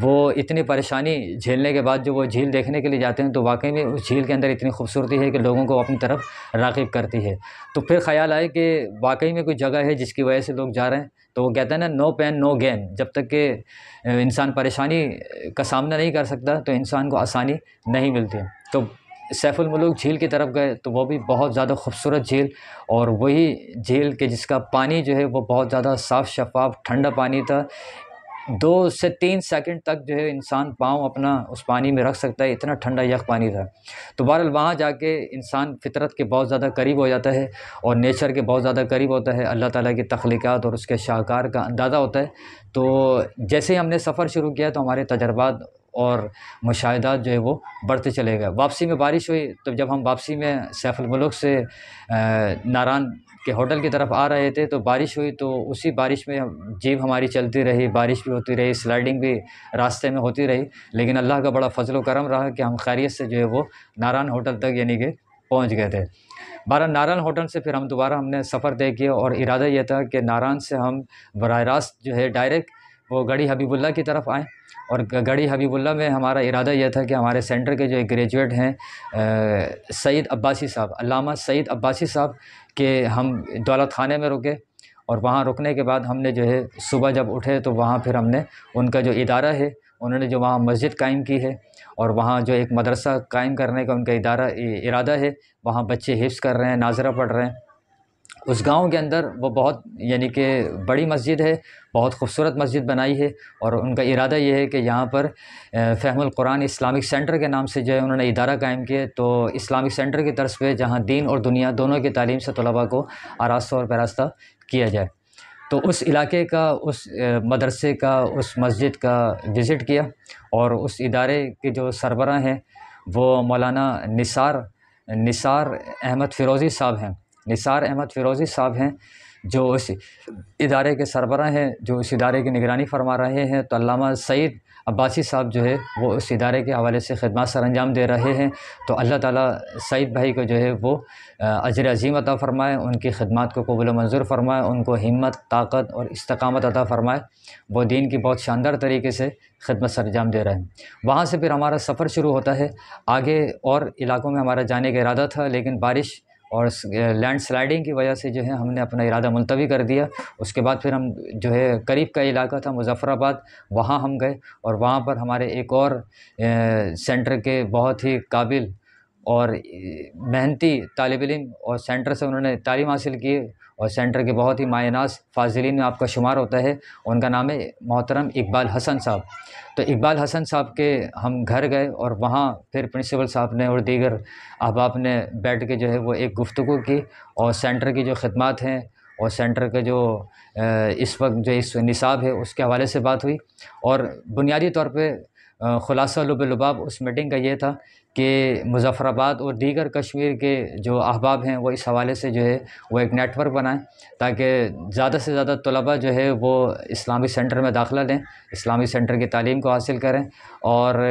वो इतनी परेशानी झेलने के बाद जो वो झील देखने के लिए जाते हैं तो वाकई में उस झील के अंदर इतनी खूबसूरती है कि लोगों को अपनी तरफ रागब करती है तो फिर ख्याल आए कि वाकई में कोई जगह है जिसकी वजह से लोग जा रहे हैं तो वो कहते हैं ना नो पेन नो गेन जब तक कि इंसान परेशानी का सामना नहीं कर सकता तो इंसान को आसानी नहीं मिलती तो सैफुलमलूक झील की तरफ गए तो वो भी बहुत ज़्यादा खूबसूरत झील और वही झील के जिसका पानी जो है वो बहुत ज़्यादा साफ़ शफाफ ठंडा पानी था दो से तीन सेकंड तक जो है इंसान पाँव अपना उस पानी में रख सकता है इतना ठंडा यख पानी था तो बहरहाल वहाँ जाके इंसान फितरत के बहुत ज़्यादा करीब हो जाता है और नेचर के बहुत ज़्यादा करीब होता है अल्लाह ताला की तख्लिक और उसके शाहकार का अंदाज़ा होता है तो जैसे ही हमने सफ़र शुरू किया तो हमारे तजर्बात और मुशाह जो है वो बढ़ते चले गए वापसी में बारिश हुई तो जब हम वापसी में सैफुलमलुक से नारान के होटल की तरफ आ रहे थे तो बारिश हुई तो उसी बारिश में जीप हमारी चलती रही बारिश भी होती रही स्लाइडिंग भी रास्ते में होती रही लेकिन अल्लाह का बड़ा फजल करम रहा कि हम खैरियत से जो है वो नारायण होटल तक यानी कि पहुँच गए थे बारह नारायण होटल से फिर हम दोबारा हमने सफ़र तय किया और इरादा यह था कि नारायण से हम बर रास्त जो है डायरेक्ट वो गढ़ी हबीबुल्ला की तरफ आएँ और गढ़ी हबीबुल्ला में हमारा इरादा यह था कि हमारे सेंटर के जो एक ग्रेजुएट हैं सैद अब्बासी साहब अलामा सईद अब्बासी साहब के हम दौलत खाने में रुके और वहाँ रुकने के बाद हमने जो है सुबह जब उठे तो वहाँ फिर हमने उनका जो इदारा है उन्होंने जो वहाँ मस्जिद कायम की है और वहाँ जो एक मदरसा कायम करने का उनका इदारा इरादा है वहाँ बच्चे हिफ्स कर रहे हैं नाजरा पढ़ रहे हैं उस गांव के अंदर वो बहुत यानी कि बड़ी मस्जिद है बहुत खूबसूरत मस्जिद बनाई है और उनका इरादा ये है कि यहाँ पर फ़हमुल कुरान इस्लामिक सेंटर के नाम से जो है उन्होंने इदारा कायम किए तो इस्लामिक सेंटर की तरफ पे जहाँ दीन और दुनिया दोनों की तालीम से तलबा को आरास्ता और पैरास्ता किया जाए तो उस इलाके का उस मदरसे का उस मस्जिद का विज़िट किया और उस इदारे के जो सरबरा हैं वो मौलाना निसार निसार अहमद फ़िरोज़ी साहब हैं निसार अहमद फ़िरोज़ी साहब हैं जो उस इदारे के सरबरा हैं जो उस इदारे की निगरानी फरमा रहे हैं तो अलामा सईद अब्बासी साहब जो है वो उस इदारे के हवाले से खदमात सर अंजाम दे रहे हैं तो अल्लाह ताला सईद भाई को जो है वो अजर अजीम अता फ़रमाए उनकी खदमात को कबुल मंजूर फरमाए उनको हिम्मत ताकत और इस्तकामत अता फ़रमाए वो दीन की बहुत शानदार तरीके से खदमत सर अंजाम दे रहे हैं वहाँ से फिर हमारा सफ़र शुरू होता है आगे और इलाकों में हमारा जाने का इरादा था लेकिन बारिश और लैंड स्लाइडिंग की वजह से जो है हमने अपना इरादा मुलतवी कर दिया उसके बाद फिर हम जो है करीब का इलाका था मुजफ़्फ़राबाद वहाँ हम गए और वहाँ पर हमारे एक और सेंटर के बहुत ही काबिल और मेहनती तालब इम और सेंटर से उन्होंने तालीम हासिल की और सेंटर के बहुत ही मायनास फाजिलीन में आपका शुमार होता है उनका नाम है मोहतरम इकबाल हसन साहब तो इकबाल हसन साहब के हम घर गए और वहाँ फिर प्रिंसिपल साहब ने और दीगर अहबाब ने बैठ के जो है वो एक गुफ्तु की और सेंटर की जो खदमात हैं और सेंटर के जो इस वक्त जो इस निसाब है उसके हवाले से बात हुई और बुनियादी तौर पर ख़ुलासा लुब लबाब उस मीटिंग का ये था कि मुज़फ़्फ़राबाद और दीगर कश्मीर के जो अहबाब हैं वो इस हवाले से जो है वो एक नेटवर्क बनाएँ ताकि ज़्यादा से ज़्यादा तलबा जो है वो इस्लामी सेंटर में दाखिला लें इस्लामी सेंटर की तालीम को हासिल करें और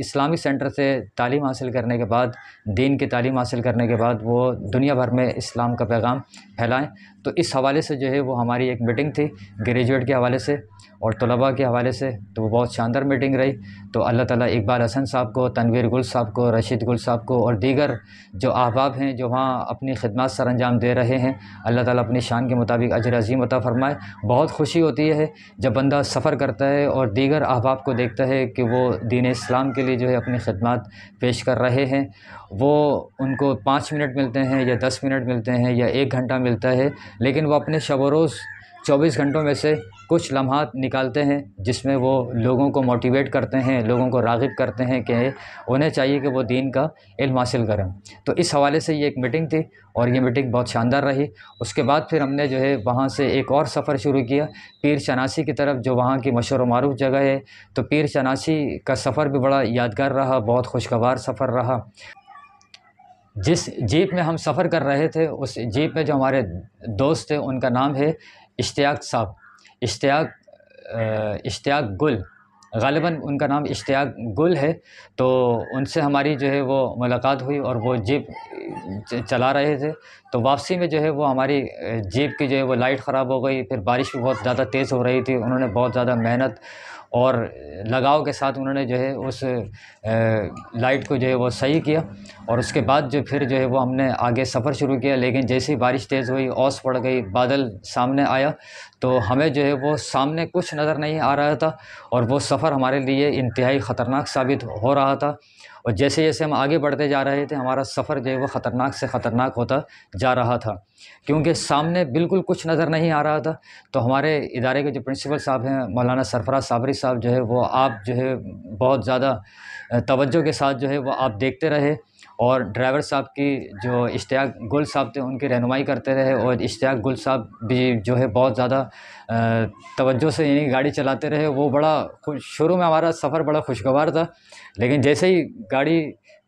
इस्लामी सेंटर से तालीम हासिल करने के बाद दीन की तालीम हासिल करने के बाद वो दुनिया भर में इस्लाम का पैगाम फैलाएं तो इस हवाले से जो है वो हमारी एक मीटिंग थी ग्रेजुएट के हवाले से और तलबा के हवाले से तो वो बहुत शानदार मीटिंग रही तो अल्लाह ताला इकबाल हसन साहब को तनवीर गुल साहब को रशीद गुल साहब को और दीगर जो अहबाब हैं जो वहाँ अपनी खिदमत सर अंजाम दे रहे हैं अल्लाह ताला अपनी शान के मुताबिक अजर अजीम अता फ़रमाए बहुत खुशी होती है जब बंदा सफ़र करता है और दीगर अहबाब को देखता है कि वो दीन इस्लाम के लिए लिए जो है अपनी ख़दमात पेश कर रहे हैं वो उनको पाँच मिनट मिलते हैं या दस मिनट मिलते हैं या एक घंटा मिलता है लेकिन वो अपने शब रोज़ चौबीस घंटों में से कुछ लम्हात निकालते हैं जिसमें वो लोगों को मोटिवेट करते हैं लोगों को रागब करते हैं कि उन्हें चाहिए कि वो दीन का इल्म हासिल करें तो इस हवाले से ये एक मीटिंग थी और ये मीटिंग बहुत शानदार रही उसके बाद फिर हमने जो है वहाँ से एक और सफ़र शुरू किया पीर चनासी की तरफ जो वहाँ की मशहूर मरूफ जगह है तो पीर चनासी का सफ़र भी बड़ा यादगार रहा बहुत खुशगवार सफ़र रहा जिस जीप में हम सफ़र कर रहे थे उस जीप में जो हमारे दोस्त थे उनका नाम है इश्तियाक साहब इश्तियाक इश्तियाक गुल गालिबा उनका नाम इश्तियाक गुल है तो उनसे हमारी जो है वो मुलाकात हुई और वो जीप चला रहे थे तो वापसी में जो है वो हमारी जेब की जो है वो लाइट ख़राब हो गई फिर बारिश भी बहुत ज़्यादा तेज़ हो रही थी उन्होंने बहुत ज़्यादा मेहनत और लगाव के साथ उन्होंने जो है उस लाइट को जो है वो सही किया और उसके बाद जो फिर जो है वो हमने आगे सफ़र शुरू किया लेकिन जैसे ही बारिश तेज़ हुई ओस पड़ गई बादल सामने आया तो हमें जो है वो सामने कुछ नज़र नहीं आ रहा था और वो सफ़र हमारे लिए इंतहाई ख़तरनाक साबित हो रहा था और जैसे जैसे हम आगे बढ़ते जा रहे थे हमारा सफ़र जो है वो ख़तरनाक से ख़तरनाक होता जा रहा था क्योंकि सामने बिल्कुल कुछ नज़र नहीं आ रहा था तो हमारे इदारे के जो प्रिंसिपल साहब हैं मौलाना सरफराज साबरी साहब जो है वो आप जो है बहुत ज़्यादा तवज्जो के साथ जो है वो आप देखते रहे और ड्राइवर साहब की जो इश्तियाक गुल साहब थे उनकी रहनुमाई करते रहे और इश्तियाक गुल साहब भी जो है बहुत ज़्यादा तवज्जो से यानी गाड़ी चलाते रहे वो बड़ा शुरू में हमारा सफ़र बड़ा खुशगवार था लेकिन जैसे ही गाड़ी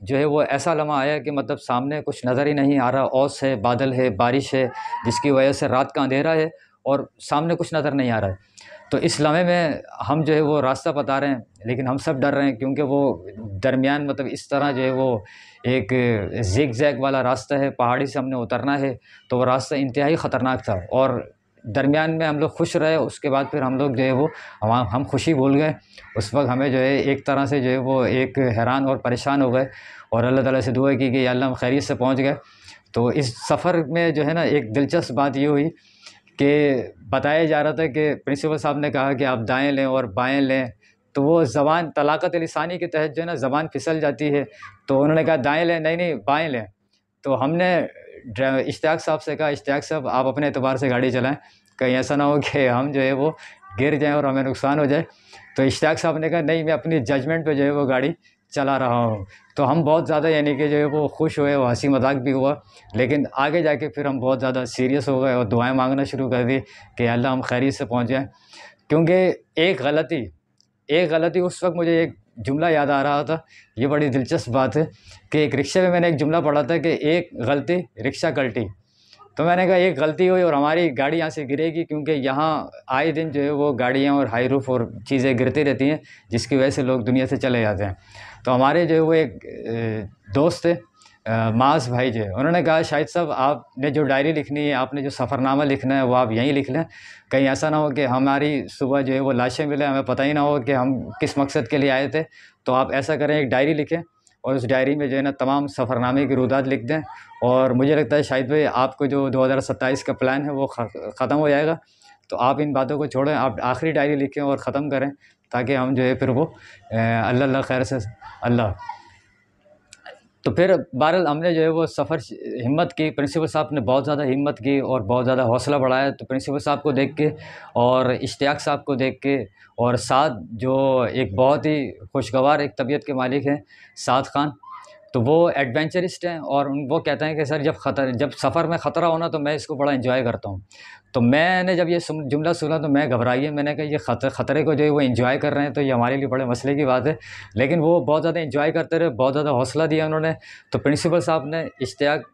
जो है वो ऐसा लम्हा आया कि मतलब सामने कुछ नज़र ही नहीं आ रहा ओस है बादल है बारिश है जिसकी वजह से रात का अंधेरा है और सामने कुछ नज़र नहीं आ रहा है तो इस लम्हे में हम जो है वो रास्ता बता रहे हैं लेकिन हम सब डर रहे हैं क्योंकि वो दरमियान मतलब इस तरह जो है वो एक जिग जैग वाला रास्ता है पहाड़ी से हमने उतरना है तो वो रास्ता इंतहाई ख़तरनाक था और दरमियान में हम लोग खुश रहे उसके बाद फिर हम लोग जो है वो हम हम खुशी भूल गए उस वक्त हमें जो है एक तरह से जो है वो एक हैरान और परेशान हो गए और अल्लाह ताला से दुआ की कि अल्लाह हम खैरियत से पहुँच गए तो इस सफ़र में जो है ना एक दिलचस्प बात ये हुई कि बताया जा रहा था कि प्रिंसिपल साहब ने कहा कि आप दाएँ लें और बाएँ लें तो वो ज़बान तलाक़त लसानी के तहत जो है ना ज़बान फिसल जाती है तो उन्होंने कहा दाएँ लें नहीं नहीं बाएँ लें तो हमने इश्ताक साहब से कहा इश्ताक साहब आप अपने एतबार से गाड़ी चलाएं कहीं ऐसा ना हो कि हम जो है वो गिर जाएं और हमें नुकसान हो जाए तो इश्ताक साहब ने कहा नहीं मैं अपनी जजमेंट पे जो है वो गाड़ी चला रहा हूँ तो हम बहुत ज़्यादा यानी कि जो है वो खुश हुए वो हंसी मजाक भी हुआ लेकिन आगे जाके फिर हम बहुत ज़्यादा सीरियस हो गए और दुआएँ मांगना शुरू कर दी कि अल्लाह हम खैरी से पहुँच जाएँ क्योंकि एक गलती एक गलती उस वक्त मुझे एक जुमला याद आ रहा था ये बड़ी दिलचस्प बात है कि एक रिक्शे में मैंने एक जुमला पढ़ा था कि एक गलती रिक्शा कल्टी तो मैंने कहा एक गलती हुई और हमारी गाड़ी यहाँ से गिरेगी क्योंकि यहाँ आए दिन जो है वो गाड़ियाँ और हाई रूफ और चीज़ें गिरती रहती हैं जिसकी वजह से लोग दुनिया से चले जाते हैं तो हमारे जो है वो एक दोस्त थे मास भाई जो उन्होंने कहा शाहिद साहब आपने जो डायरी लिखनी है आपने जो सफ़रनामा लिखना है वो आप यहीं लिख लें कहीं ऐसा ना हो कि हमारी सुबह जो है वो लाशें मिले हमें पता ही ना हो कि हम किस मकसद के लिए आए थे तो आप ऐसा करें एक डायरी लिखें और उस डायरी में जो है ना तमाम सफ़रनामे की रुदात लिख दें और मुझे लगता है शाहिद भाई आपको जो दो का प्लान है वो ख़त्म हो जाएगा तो आप इन बातों को छोड़ें आप आखिरी डायरी लिखें और ख़त्म करें ताकि हम जो है फिर वो अल्लाह खैर से अल्लाह तो फिर बहर हमने जो है वो सफ़र हिम्मत की प्रिंसिपल साहब ने बहुत ज़्यादा हिम्मत की और बहुत ज़्यादा हौसला बढ़ाया तो प्रिंसिपल साहब को देख के और इश्तियाक साहब को देख के और साथ जो एक बहुत ही खुशगवार एक तबीयत के मालिक हैं साद ख़ान तो वो एडवेंचरिस्ट हैं और वो कहते हैं कि सर जब खतर जब सफ़र में ख़तरा होना तो मैं इसको बड़ा इन्जॉय करता हूँ तो मैंने जब ये जुमला सुना तो मैं घबराइए मैंने कहा ये खतर ख़तरे को जो है वो इन्जॉय कर रहे हैं तो ये हमारे लिए बड़े मसले की बात है लेकिन वो बहुत ज़्यादा इन्जॉय करते रहे बहुत ज़्यादा हौसला दिया उन्होंने तो प्रिंसिपल साहब ने इश्तियाक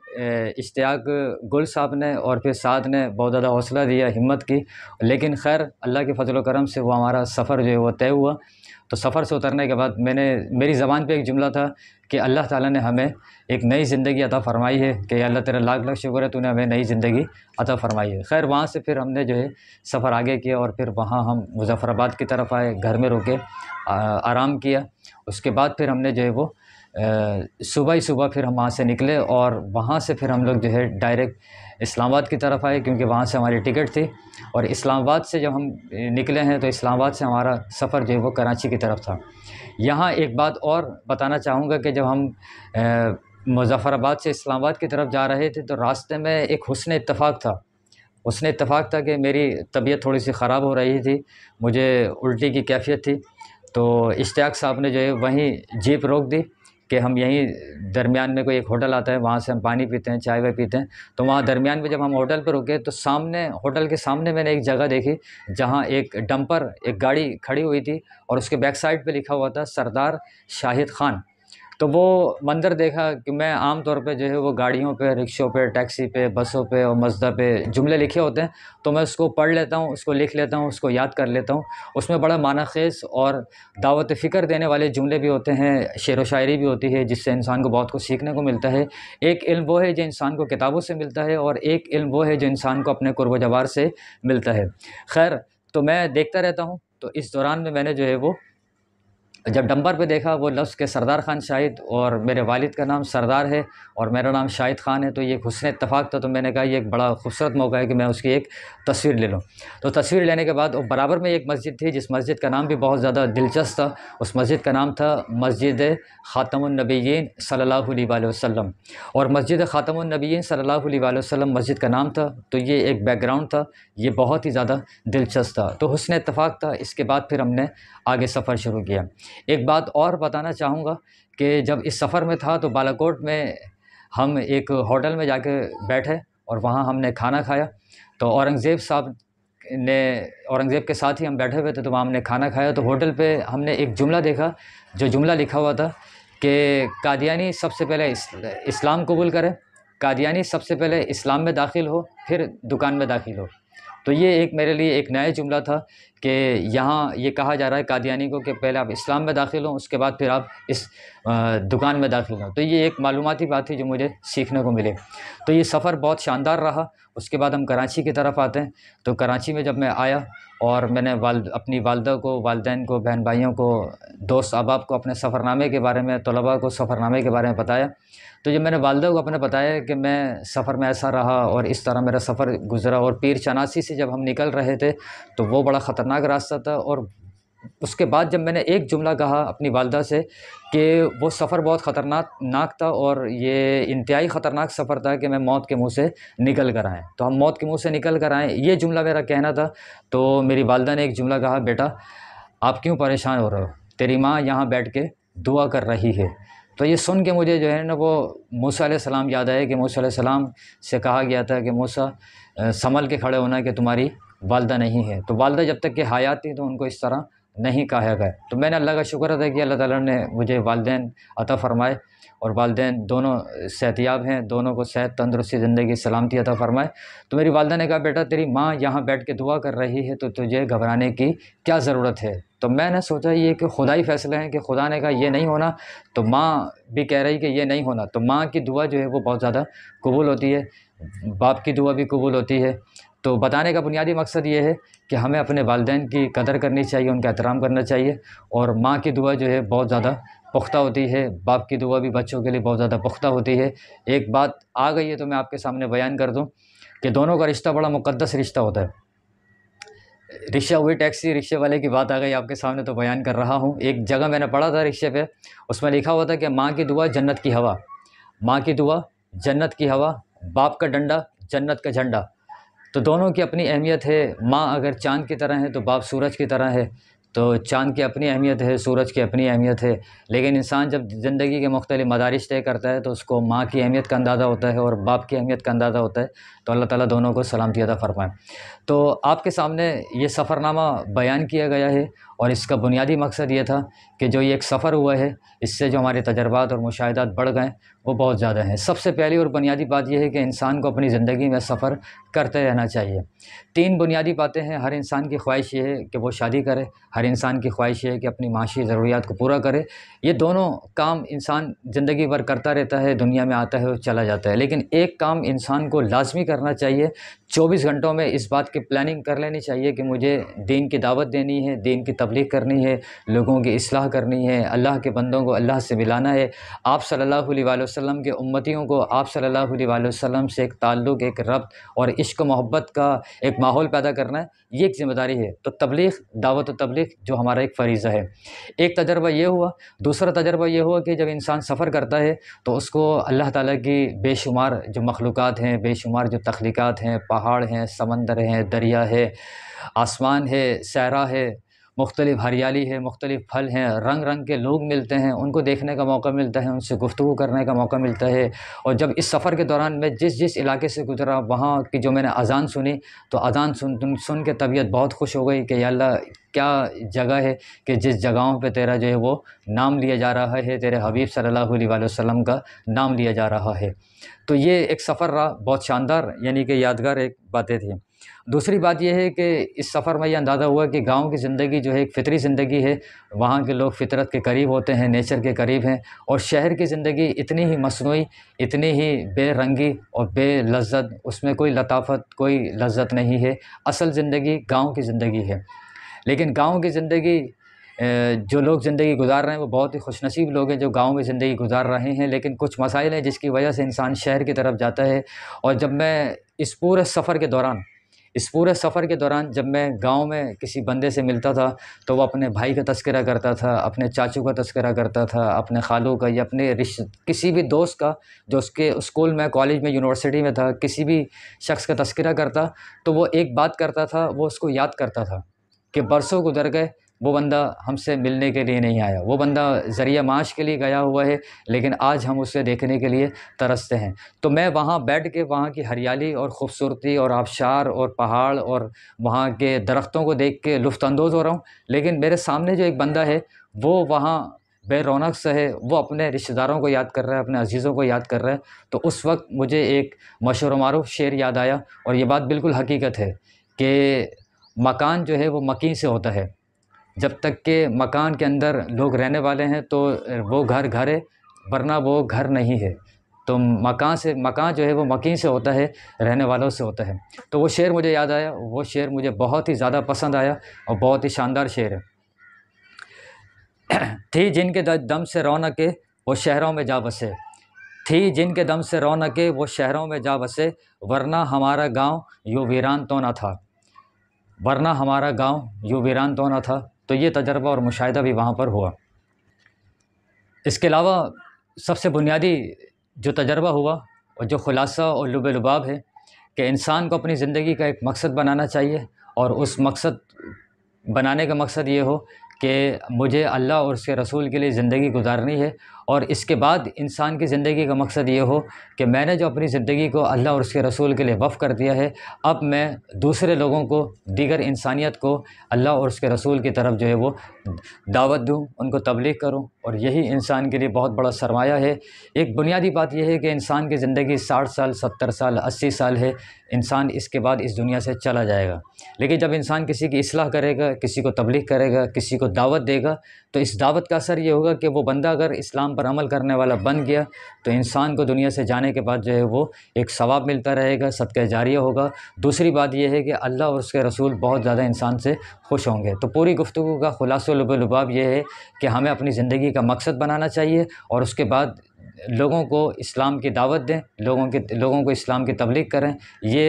इश्तियाक गुल साहब ने और फिर साथ ने बहुत ज़्यादा हौसला दिया हिम्मत की लेकिन खैर अल्लाह के फजल करम से वो हमारा सफ़र जो है वो तय हुआ तो सफ़र से उतरने के बाद मैंने मेरी ज़बान पे एक जुमला था कि अल्लाह ताला ने हमें एक नई ज़िंदगी अता फ़रमाई है कि अल्लाह तेरा लाख लाख शुक्र है तूने हमें नई ज़िंदगी अता फ़रमाई है खैर वहाँ से फिर हमने जो है सफ़र आगे किया और फिर वहाँ हम मुजफ़राबाद की तरफ आए घर में रुके आराम किया उसके बाद फिर हमने जो है वो सुबह ही सुबह फिर हम वहाँ से निकले और वहाँ से फिर हम लोग जो है डायरेक्ट इस्लामाबाद की तरफ आए क्योंकि वहाँ से हमारी टिकट थी और इस्लामाबाद से जब हम निकले हैं तो इस्लामाबाद से हमारा सफ़र जो है वो कराची की तरफ था यहाँ एक बात और बताना चाहूँगा कि जब हम मुज़फ़्फ़राबाद से इस्लामाबाद की तरफ जा रहे थे तो रास्ते में एक हुसन इतफ़ाक़ था हुसन इतफ़ाक़ था कि मेरी तबीयत थोड़ी सी ख़राब हो रही थी मुझे उल्टी की कैफियत थी तो इश्तियाक साहब ने जो है वहीं जीप रोक दी कि हम यहीं दरमियान में कोई एक होटल आता है वहाँ से हम पानी पीते हैं चाय वाय पीते हैं तो वहाँ दरमियान में जब हम होटल पर रुके तो सामने होटल के सामने मैंने एक जगह देखी जहाँ एक डंपर एक गाड़ी खड़ी हुई थी और उसके बैक साइड पर लिखा हुआ था सरदार शाहिद ख़ान तो वो मंज़र देखा कि मैं आम तौर पे जो है वो गाड़ियों पे रिक्शों पे टैक्सी पे बसों पे और मजदा पे जुमले लिखे होते हैं तो मैं उसको पढ़ लेता हूँ उसको लिख लेता हूँ उसको याद कर लेता हूँ उसमें बड़ा मानाखेज और दावत फ़िक्र देने वाले जुमले भी होते हैं शेर व शायरी भी होती है जिससे इंसान को बहुत कुछ सीखने को मिलता है एक इल्म वो है जो इंसान को किताबों से मिलता है और एक इल्म वो है जो इंसान को अपने कुर्ब जवार से मिलता है खैर तो मैं देखता रहता हूँ तो इस दौरान में मैंने जो है वो हाँ। जब डंबर पे देखा वो लफ्ज़ के सरदार ख़ान शाहिद और मेरे वालिद का नाम सरदार है और मेरा नाम शाहिद ख़ान है तो ये हुसन इतफ़ाक़ था तो मैंने कहा ये एक बड़ा खूबसूरत मौका है कि मैं उसकी एक तस्वीर ले लूँ तो तस्वीर लेने के बाद वो बराबर में एक मस्जिद थी जिस मस्जिद का नाम भी बहुत ज़्यादा दिलचस्प था उस मस्जिद का नाम था मस्जिद ख़ातमनबीन सल्ला वसम और मस्जिद ख़ातमनबीन सल्ला वसम मस्जिद का नाम था तो ये एक बैकग्राउंड था ये बहुत ही ज़्यादा दिलचस्प था तो हुसन इतफ़ाक़ था इसके बाद फिर हमने आगे सफ़र शुरू किया एक बात और बताना चाहूँगा कि जब इस सफ़र में था तो बालाकोट में हम एक होटल में जाके बैठे और वहाँ हमने खाना खाया तो औरंगज़ेब साहब ने औरंगज़ेब के साथ ही हम बैठे हुए थे तो वहाँ हमने खाना खाया तो होटल पे हमने एक जुमला देखा जो जुमला लिखा हुआ था कि कादियानी सबसे पहले इस्लाम कबूल करे कादियानी सबसे पहले इस्लाम में दाखिल हो फिर दुकान में दाखिल हो तो ये एक मेरे लिए एक नया जुमला था कि यहाँ ये कहा जा रहा है कादियानी को कि पहले आप इस्लाम में दाखिल हों उसके बाद फिर आप इस दुकान में दाखिल हों तो ये एक मालूमती बात थी जो मुझे सीखने को मिले तो ये सफ़र बहुत शानदार रहा उसके बाद हम कराची की तरफ आते हैं तो कराची में जब मैं आया और मैंने वाल अपनी वालदा को वालदेन को बहन भाइयों को दोस्त अहबाब को अपने सफ़रनामे के बारे में तलबा को सफ़रनामे के बारे में बताया तो जब मैंने वालदा को अपने बताया कि मैं सफ़र में ऐसा रहा और इस तरह मेरा सफ़र गुज़रा और पीर चनासी से जब हम निकल रहे थे तो वो बड़ा ख़तरनाक रास्ता था और उसके बाद जब मैंने एक जुमला कहा अपनी वालदा से कि वो सफ़र बहुत ख़तरनाक नाक था और ये इंतहाई ख़तरनाक सफ़र था कि मैं मौत के मुंह से निकल कर आएँ तो हम मौत के मुंह से निकल कर आएँ ये जुमला मेरा कहना था तो मेरी वालदा ने एक जुमला कहा बेटा आप क्यों परेशान हो रहे हो तेरी माँ यहाँ बैठ के दुआ कर रही है तो ये सुन के मुझे जो है ना वो मूसा सलाम याद आया कि मूसा सलाम से कहा गया था कि मूसा संभल के खड़े होना कि तुम्हारी वालदा नहीं है तो वालदा जब तक कि हयात थी तो उनको इस तरह नहीं कहा गया तो मैंने अल्लाह का शुक्र अदा किया अल्लाह ताला ने मुझे वालदे अता फ़रमाए और वालदे दोनों सेहतियाब हैं दोनों को सेहत तंदरुस्ती ज़िंदगी सलामती अता फ़रमाए तो मेरी वालदा ने कहा बेटा तेरी माँ यहाँ बैठ के दुआ कर रही है तो तुझे घबराने की क्या ज़रूरत है तो मैंने सोचा ये कि खुदा ही हैं कि खुदा ने कहा ये नहीं होना तो माँ भी कह रही कि ये नहीं होना तो माँ की दुआ जो है वो बहुत ज़्यादा कबूल होती है बाप की दुआ भी कबूल होती है तो बताने का बुनियादी मकसद ये है कि हमें अपने वालदे की कदर करनी चाहिए उनका एहतराम करना चाहिए और माँ की दुआ जो है बहुत ज़्यादा पुख्ता होती है बाप की दुआ भी बच्चों के लिए बहुत ज़्यादा पुख्ता होती है एक बात आ गई है तो मैं आपके सामने बयान कर दूँ कि दोनों का रिश्ता बड़ा मुकदस रिश्ता होता है रिक्शा हुई टैक्सी रिक्शे वाले की बात आ गई आपके सामने तो बयान कर रहा हूँ एक जगह मैंने पढ़ा था रिक्शे पे उसमें लिखा हुआ था कि माँ की दुआ जन्नत की हवा माँ की दुआ जन्नत की हवा बाप का डंडा जन्नत का झंडा तो दोनों की अपनी अहमियत है माँ अगर चाँद की तरह है तो बाप सूरज की तरह है तो चाँद की अपनी अहमियत है सूरज की अपनी अहमियत है लेकिन इंसान जब ज़िंदगी के मुख्तलि मदारिश तय करता है तो उसको माँ की अहमियत का अंदाज़ा होता है और बाप की अहमियत का अंदाज़ा होता है तो अल्लाह ताला दोनों को सलामती अदा फ़रमाएँ तो आपके सामने ये सफ़रनामा बयान किया गया है और इसका बुनियादी मकसद ये था कि जो ये एक सफ़र हुआ है इससे जो हमारे तजर्बात और मुशाहदात बढ़ गए वो बहुत ज़्यादा हैं सबसे पहली और बुनियादी बात यह है कि इंसान को अपनी ज़िंदगी में सफ़र करते रहना चाहिए तीन बुनियादी बातें हैं हर इंसान की ख्वाहिश ये है कि वो शादी करे हर इंसान की ख्वाहिश ये है कि अपनी माशी ज़रूरियात को पूरा करे ये दोनों काम इंसान ज़िंदगी भर करता रहता है दुनिया में आता है और चला जाता है लेकिन एक काम इंसान को लाजमी कर करना चाहिए 24 घंटों में इस बात की प्लानिंग कर लेनी चाहिए कि मुझे दीन की दावत देनी है दीन की तबलीग करनी है लोगों की असलाह करनी है अल्लाह के बंदों को अल्लाह से मिलाना है आप सल्लल्लाहु अलैहि वसल्लम के उम्मतियों को आप सल्लल्लाहु अलैहि वसल्लम से एक ताल्लुक़ एक रब्त और इश्क मोहब्बत का एक माहौल पैदा करना है ये एक ज़िम्मेदारी है तो तबलीग दावत तबलीग जो हमारा एक फरीज़ा है एक तजर्बा ये हुआ दूसरा तजर्बा ये हुआ कि जब इंसान सफ़र करता है तो उसको अल्लाह ताली की बेशुमार जो मखलूक़ हैं बेशुमार जो तख्लीक़ात हैं पहाड़ हैं समंदर हैं दरिया है आसमान है सहरा है मुख्तलिफ़ हरियाली है मुख्तलिफ़ फल हैं रंग रंग के लोग मिलते हैं उनको देखने का मौका मिलता है उनसे गुफ्तु करने का मौका मिलता है और जब इस सफ़र के दौरान मैं जिस जिस इलाके से गुजरा वहाँ की जो मैंने अजान सुनी तो अजान सुन सुन के तबीयत बहुत खुश हो गई कि अल्लाह क्या जगह है कि जिस जगहों पे तेरा जो है वो नाम लिया जा रहा है तेरे हबीब सल्लल्लाहु अलैहि वसल्लम का नाम लिया जा रहा है तो ये एक सफ़र रहा बहुत शानदार यानी कि यादगार एक बातें थी दूसरी बात यह है कि इस सफ़र में यह अंदाज़ा हुआ कि गांव की ज़िंदगी जो है एक फ़ितरी ज़िंदगी है वहाँ के लोग फ़ितरत के करीब होते हैं नेचर के करीब हैं और शहर की ज़िंदगी इतनी ही मसनू इतनी ही बेरंगी और बेलज़्ज़त उसमें कोई लताफ़त कोई लज्जत नहीं है असल ज़िंदगी गाँव की ज़िंदगी है लेकिन गाँव की ज़िंदगी जो लोग ज़िंदगी गुजार रहे हैं वो बहुत ही खुशनसीब लोग हैं जो गांव में ज़िंदगी गुजार रहे हैं लेकिन कुछ मसाइल हैं जिसकी वजह से इंसान शहर की तरफ जाता है और जब मैं इस पूरे सफ़र के दौरान इस पूरे सफ़र के दौरान जब मैं गांव में किसी बंदे से मिलता था तो वो अपने भाई का तस्करा करता था अपने चाचू का तस्करा करता था अपने खालू का या अपने रिश्ते किसी भी दोस्त का जो उसके स्कूल में कॉलेज में यूनिवर्सिटी में था किसी भी शख्स का तस्करा करता तो वो एक बात करता था वो उसको याद करता था कि बरसों गुजर गए वो बंदा हमसे मिलने के लिए नहीं आया वो बंदा ज़रिया माश के लिए गया हुआ है लेकिन आज हम उसे देखने के लिए तरसते हैं तो मैं वहाँ बैठ के वहाँ की हरियाली और ख़ूबसूरती और आबशार और पहाड़ और वहाँ के दरख्तों को देख के लुफ्तानंदोज़ हो रहा हूँ लेकिन मेरे सामने जो एक बंदा है वो वहाँ बे रौनक से है वो अपने रिश्तेदारों को याद कर रहा है अपने अजीज़ों को याद कर रहा है तो उस वक्त मुझे एक मशहूर मारूफ शेर याद आया और ये बात बिल्कुल हकीकत है कि मकान जो है वो मकीन से होता है जब तक के मकान के अंदर लोग रहने वाले हैं तो वो घर घर है वरना वो घर नहीं है तो मकान से मकान जो है वो मकीन से होता है रहने वालों से होता है तो वो शेर मुझे याद आया वो शेर मुझे बहुत ही ज़्यादा पसंद आया और बहुत ही शानदार शेर है थी जिनके दम से है वो शहरों में जा बसे थी जिनके दम से है वो शहरों में जा बसे वरना हमारा गांव यू वीरान तो ना था वरना हमारा गांव यू वीरान तो ना था तो ये तजर्बा और मुशाह भी वहाँ पर हुआ इसके अलावा सबसे बुनियादी जो तजर्बा हुआ और जो ख़ुलासा और लुब लुबाब है कि इंसान को अपनी ज़िंदगी का एक मकसद बनाना चाहिए और उस मकसद बनाने का मकसद ये हो कि मुझे अल्लाह और उसके रसूल के लिए ज़िंदगी गुजारनी है और इसके बाद इंसान की ज़िंदगी का मकसद ये हो कि मैंने जो अपनी ज़िंदगी को अल्लाह और उसके रसूल के लिए वफ़ कर दिया है अब मैं दूसरे लोगों को दीगर इंसानियत को अल्लाह और उसके रसूल की तरफ जो है वो दावत दूँ उनको तबलीग करूँ और यही इंसान के लिए बहुत बड़ा सरमाया है एक बुनियादी बात यह है कि इंसान की ज़िंदगी साठ साल सत्तर साल अस्सी साल है इंसान इसके बाद इस दुनिया से चला जाएगा लेकिन जब इंसान किसी की असलाह करेगा किसी को तबलीग करेगा किसी को दावत देगा तो इस दावत का असर ये होगा कि वो बंदा अगर इस्लाम पर अमल करने वाला बन गया तो इंसान को दुनिया से जाने के बाद जो है वो एक सवाब मिलता रहेगा सदका जारिया होगा दूसरी बात यह है कि अल्लाह और उसके रसूल बहुत ज़्यादा इंसान से खुश होंगे तो पूरी गुफ्तु का खुलासलबाब यह है कि हमें अपनी ज़िंदगी का मकसद बनाना चाहिए और उसके बाद लोगों को इस्लाम की दावत दें लोगों के लोगों को इस्लाम की तबलीग करें ये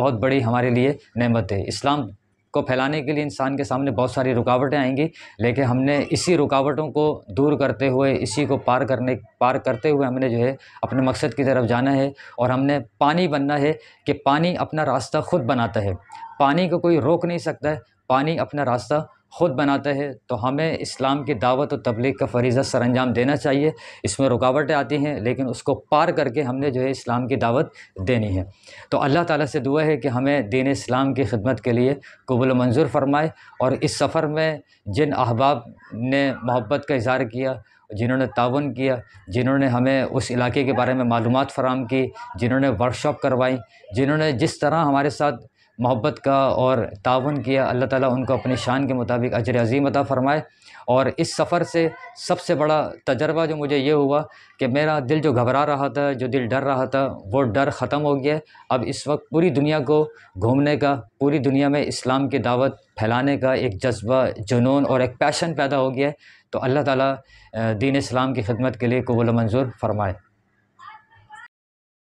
बहुत बड़ी हमारे लिए नमत है इस्लाम को फैलाने के लिए इंसान के सामने बहुत सारी रुकावटें आएंगी लेकिन हमने इसी रुकावटों को दूर करते हुए इसी को पार करने पार करते हुए हमने जो है अपने मकसद की तरफ जाना है और हमने पानी बनना है कि पानी अपना रास्ता खुद बनाता है पानी को कोई रोक नहीं सकता है पानी अपना रास्ता ख़ुद बनाता है तो हमें इस्लाम की दावत और तबलीग का फरीज़ा सर अंजाम देना चाहिए इसमें रुकावटें आती हैं लेकिन उसको पार करके हमने जो है इस्लाम की दावत देनी है तो अल्लाह ताला से दुआ है कि हमें दीन इस्लाम की खिदमत के लिए कबूल मंजूर फरमाए और इस सफ़र में जिन अहबाब ने मोहब्बत का इजहार किया जिन्होंने ताउन किया जिन्होंने हमें उस इलाके के बारे में मालूम फ़राम की जिन्होंने वर्कशॉप करवाई जिन्होंने जिस तरह हमारे साथ मोहब्बत का और ताउन किया अल्लाह ताला उनको अपनी शान के मुताबिक अजर अजीम अता फ़रमाए और इस सफ़र से सबसे बड़ा तजर्बा जो मुझे ये हुआ कि मेरा दिल जो घबरा रहा था जो दिल डर रहा था वो डर ख़त्म हो गया अब इस वक्त पूरी दुनिया को घूमने का पूरी दुनिया में इस्लाम की दावत फैलाने का एक जज्बा जुनून और एक पैशन पैदा हो गया तो अल्लाह ताला दीन इस्लाम की खिदमत के लिए कबूल मंजूर फरमाए